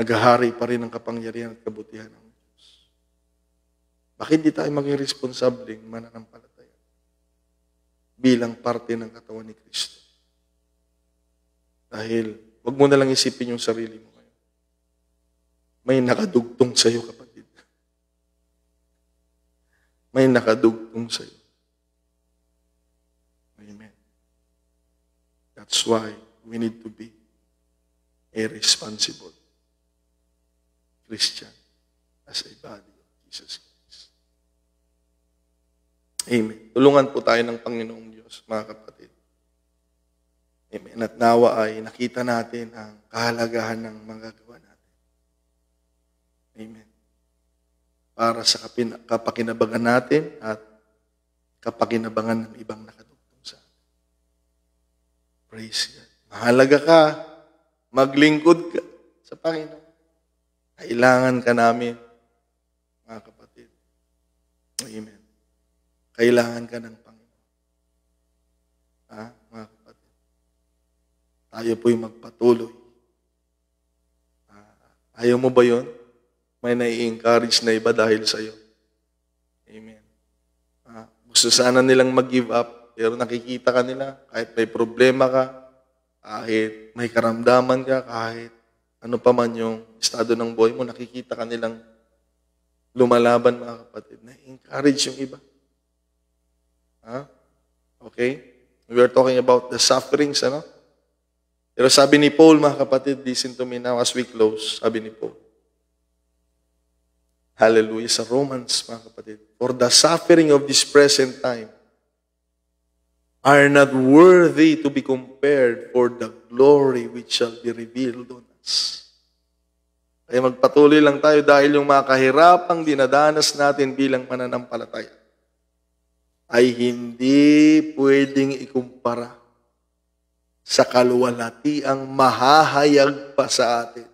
Naghahari pa rin ang kapangyarihan at kabutihan ng Diyos. Bakit di tayo maging responsableng mananampalataya bilang parte ng katawan ni Kristo? Dahil wag mo na lang isipin yung sarili mo ngayon. May nakadugtong sa iyo kapatid. May nakadugtong sa iyo. That's why we need to be a responsible Christian as a body of Jesus Christ. Amen. Tulungan po tayo ng Panginoong Diyos, mga kapatid. Amen. At nawa ay nakita natin ang kahalagahan ng magagawa natin. Amen. Para sa kapakinabangan natin at kapakinabangan ng ibang nakatugtong sa atin. Praise God. Mahalaga ka Maglingkod ka sa Panginoon. Kailangan ka namin, mga kapatid. Amen. Kailangan ka ng Panginoon. Ha, mga kapatid? Tayo po'y magpatuloy. Ha? Ayaw mo ba yon? May nai-encourage na iba dahil sa iyo. Amen. Ha? Gusto sana nilang mag-give up, pero nakikita ka nila, kahit may problema ka, kahit may karamdaman ka, kahit ano pa man yung estado ng buhay mo, nakikita ka nilang lumalaban mga kapatid. Na-encourage yung iba. Ha? Okay? We are talking about the sufferings, ano? Pero sabi ni Paul, mga kapatid, listen to me now as we close, sabi ni Paul. Hallelujah sa Romans, mga kapatid. For the suffering of this present time are not worthy to be compared for the glory which shall be revealed on us. Kaya magpatuloy lang tayo dahil yung mga kahirapang dinadanas natin bilang mananampalataya ay hindi pwedeng ikumpara sa kaluwalhatiang mahahayag pa sa atin.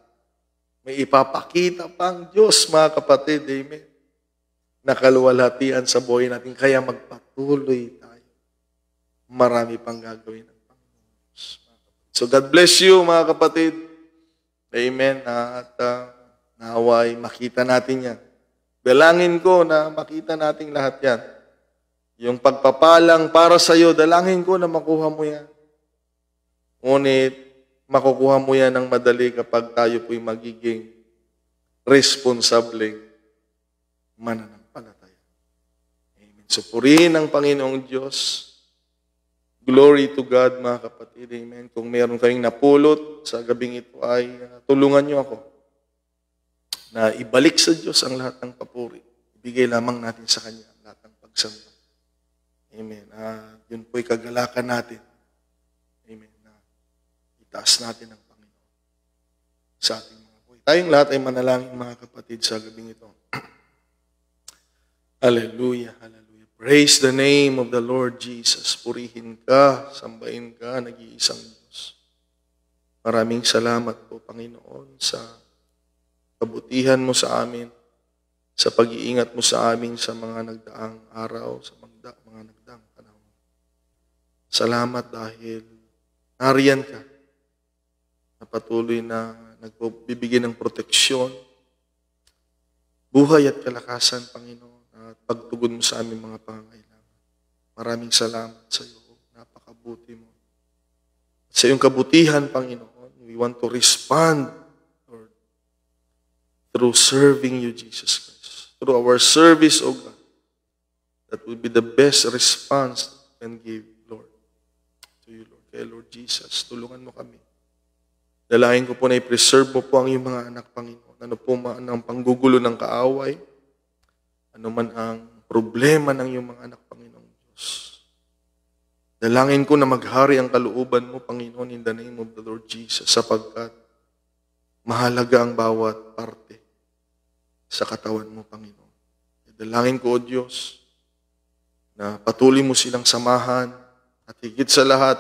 May ipapakita pang Diyos, mga kapatid, amen, na kaluwalhatian sa buhay natin. Kaya magpatuloy marami pang gagawin ng Panginoon. So God bless you mga kapatid. Amen. At uh, ah, naway makita natin yan. Dalangin ko na makita natin lahat yan. Yung pagpapalang para sa iyo, dalangin ko na makuha mo yan. Ngunit makukuha mo yan ng madali kapag tayo po'y magiging responsableng mananampalataya. Amen. So, purihin ang Panginoong Diyos Glory to God, mga kapatid. Amen. Kung meron kayong napulot sa gabing ito ay uh, tulungan niyo ako na ibalik sa Diyos ang lahat ng papuri. Ibigay lamang natin sa Kanya ang lahat ng pagsamba. Amen. Uh, yun po'y kagalakan natin. Amen. Na uh, itaas natin ang Panginoon sa ating mga buhay. Tayong lahat ay manalangin mga kapatid sa gabing ito. <clears throat> Hallelujah. Hallelujah. Praise the name of the Lord Jesus. Purihin ka, sambahin ka, nag-iisang Diyos. Maraming salamat po, Panginoon, sa kabutihan mo sa amin, sa pag-iingat mo sa amin sa mga nagdaang araw, sa mga, mga nagdaang panahon. Salamat dahil nariyan ka na patuloy na nagbibigay ng proteksyon, buhay at kalakasan, Panginoon uh, pagtugon mo sa aming mga pangangailangan. Maraming salamat sa iyo. Napakabuti mo. At sa iyong kabutihan, Panginoon, we want to respond, Lord, through serving you, Jesus Christ. Through our service, O God, that will be the best response that we can give, Lord, to you, Lord. Kaya, Lord Jesus, tulungan mo kami. Dalahin ko po na i-preserve mo po ang iyong mga anak, Panginoon. Ano po man ang panggugulo ng kaaway, anuman ang problema ng iyong mga anak, Panginoong Diyos. Dalangin ko na maghari ang kalooban mo, Panginoon, in the name of the Lord Jesus, sapagkat mahalaga ang bawat parte sa katawan mo, Panginoon. Dalangin ko, O Diyos, na patuloy mo silang samahan at higit sa lahat,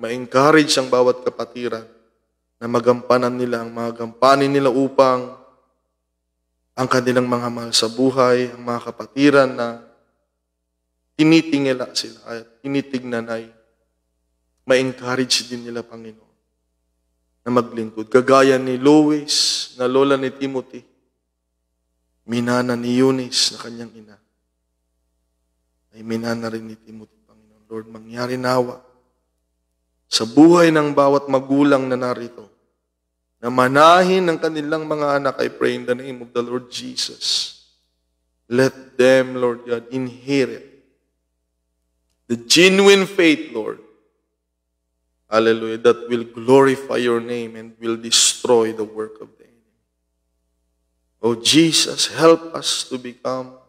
ma-encourage ang bawat kapatiran na magampanan nila ang mga gampanin nila upang ang kanilang mga mahal sa buhay, ang mga kapatiran na tinitingala sila at tinitignan ay ma-encourage din nila, Panginoon, na maglingkod. Kagaya ni Lois, na lola ni Timothy, minana ni Eunice na kanyang ina, ay minana rin ni Timothy, Panginoon. Lord, mangyari nawa sa buhay ng bawat magulang na narito na manahin ng kanilang mga anak, I pray in the name of the Lord Jesus. Let them, Lord God, inherit the genuine faith, Lord. Hallelujah. That will glorify your name and will destroy the work of the enemy. Oh, Jesus, help us to become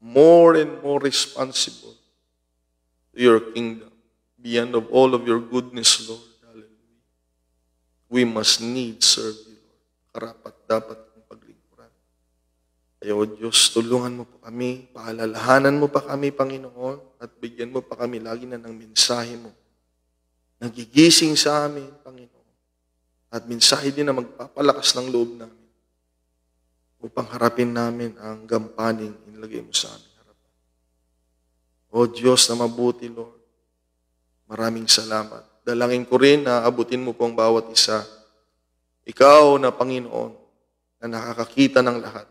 more and more responsible to your kingdom beyond of all of your goodness, Lord we must need serve you, Lord. Karapat dapat ang paglingkuran. Kaya o Diyos, tulungan mo po kami, paalalahanan mo pa kami, Panginoon, at bigyan mo pa kami lagi na ng mensahe mo. Nagigising sa amin, Panginoon, at mensahe din na magpapalakas ng loob namin upang harapin namin ang gampaning inilagay mo sa amin. O Diyos na mabuti, Lord. Maraming salamat dalangin ko rin na abutin mo po ang bawat isa. Ikaw na Panginoon na nakakakita ng lahat,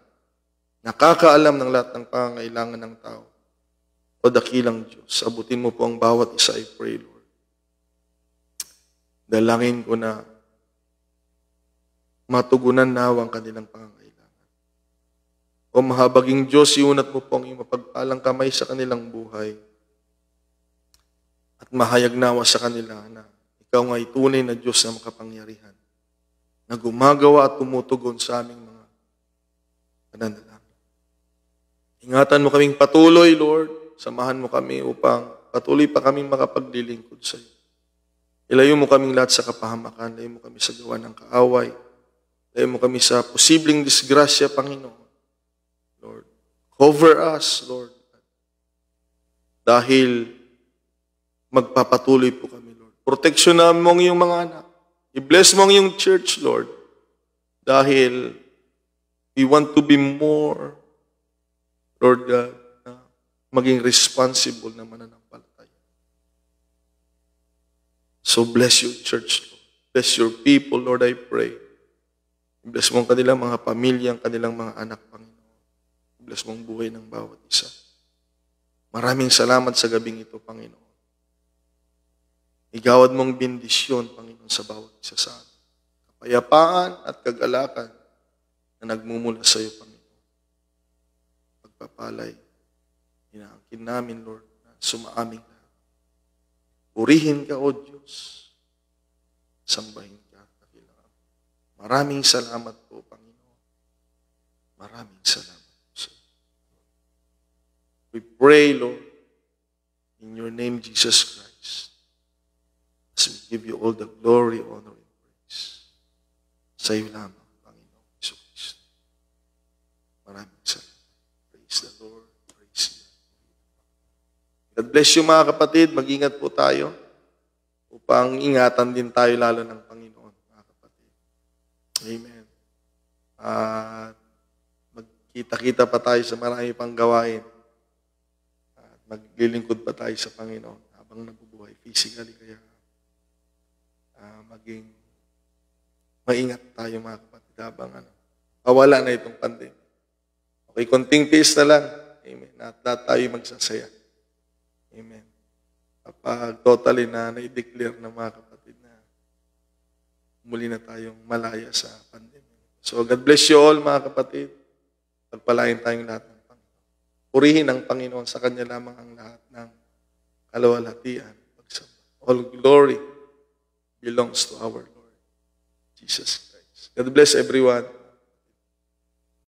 nakakaalam ng lahat ng pangangailangan ng tao. O dakilang Diyos, abutin mo po ang bawat isa, I pray, Lord. Dalangin ko na matugunan nawa ang kanilang pangangailangan. O mahabaging Diyos, iunat mo po ang iyong mapagpalang kamay sa kanilang buhay at mahayag nawa sa kanila na ikaw nga ay tunay na Diyos na makapangyarihan na gumagawa at tumutugon sa aming mga pananalangin. Ingatan mo kaming patuloy, Lord. Samahan mo kami upang patuloy pa kaming makapaglilingkod sa iyo. Ilayo mo kaming lahat sa kapahamakan. Ilayo mo kami sa gawa ng kaaway. Ilayo mo kami sa posibleng disgrasya, Panginoon. Lord, cover us, Lord. Dahil magpapatuloy po kami, Lord. Proteksyonan mo ang iyong mga anak. I-bless mo ang iyong church, Lord. Dahil we want to be more, Lord God, na maging responsible na mananampalataya. So bless your church, Lord. Bless your people, Lord, I pray. Bless mo ang kanilang mga pamilya, ang kanilang mga anak, Panginoon. Bless mo ang buhay ng bawat isa. Maraming salamat sa gabing ito, Panginoon. Igawad mong bendisyon, Panginoon, sa bawat isa sa atin. Kapayapaan at kagalakan na nagmumula sa iyo, Panginoon. Pagpapalay, inaangkin namin, Lord, na sumaaming lahat. Purihin ka, O Diyos. Sambahin ka, kakilangan. Maraming salamat po, Panginoon. Maraming salamat po sa iyo. We pray, Lord, in your name, Jesus Christ. So we give you all the glory, honor, and praise. Sa iyo lamang, Panginoon Iso Kristo. Maraming salamat. Praise the Lord. Praise the Lord. God bless you mga kapatid. Mag-ingat po tayo upang ingatan din tayo lalo ng Panginoon, mga kapatid. Amen. At magkita-kita pa tayo sa marami pang gawain. At maglilingkod pa tayo sa Panginoon habang nabubuhay physically kaya uh, maging maingat tayo mga kapatid habang ano, pawala na itong pandemya. Okay, konting peace na lang. Amen. At na tayo magsasaya. Amen. Kapag totally na na-declare na mga kapatid na muli na tayong malaya sa pandemya. So God bless you all mga kapatid. Pagpalain tayong lahat ng Panginoon. Purihin ang Panginoon sa Kanya lamang ang lahat ng kalawalhatian. All glory belongs to our Lord Jesus Christ. God bless everyone.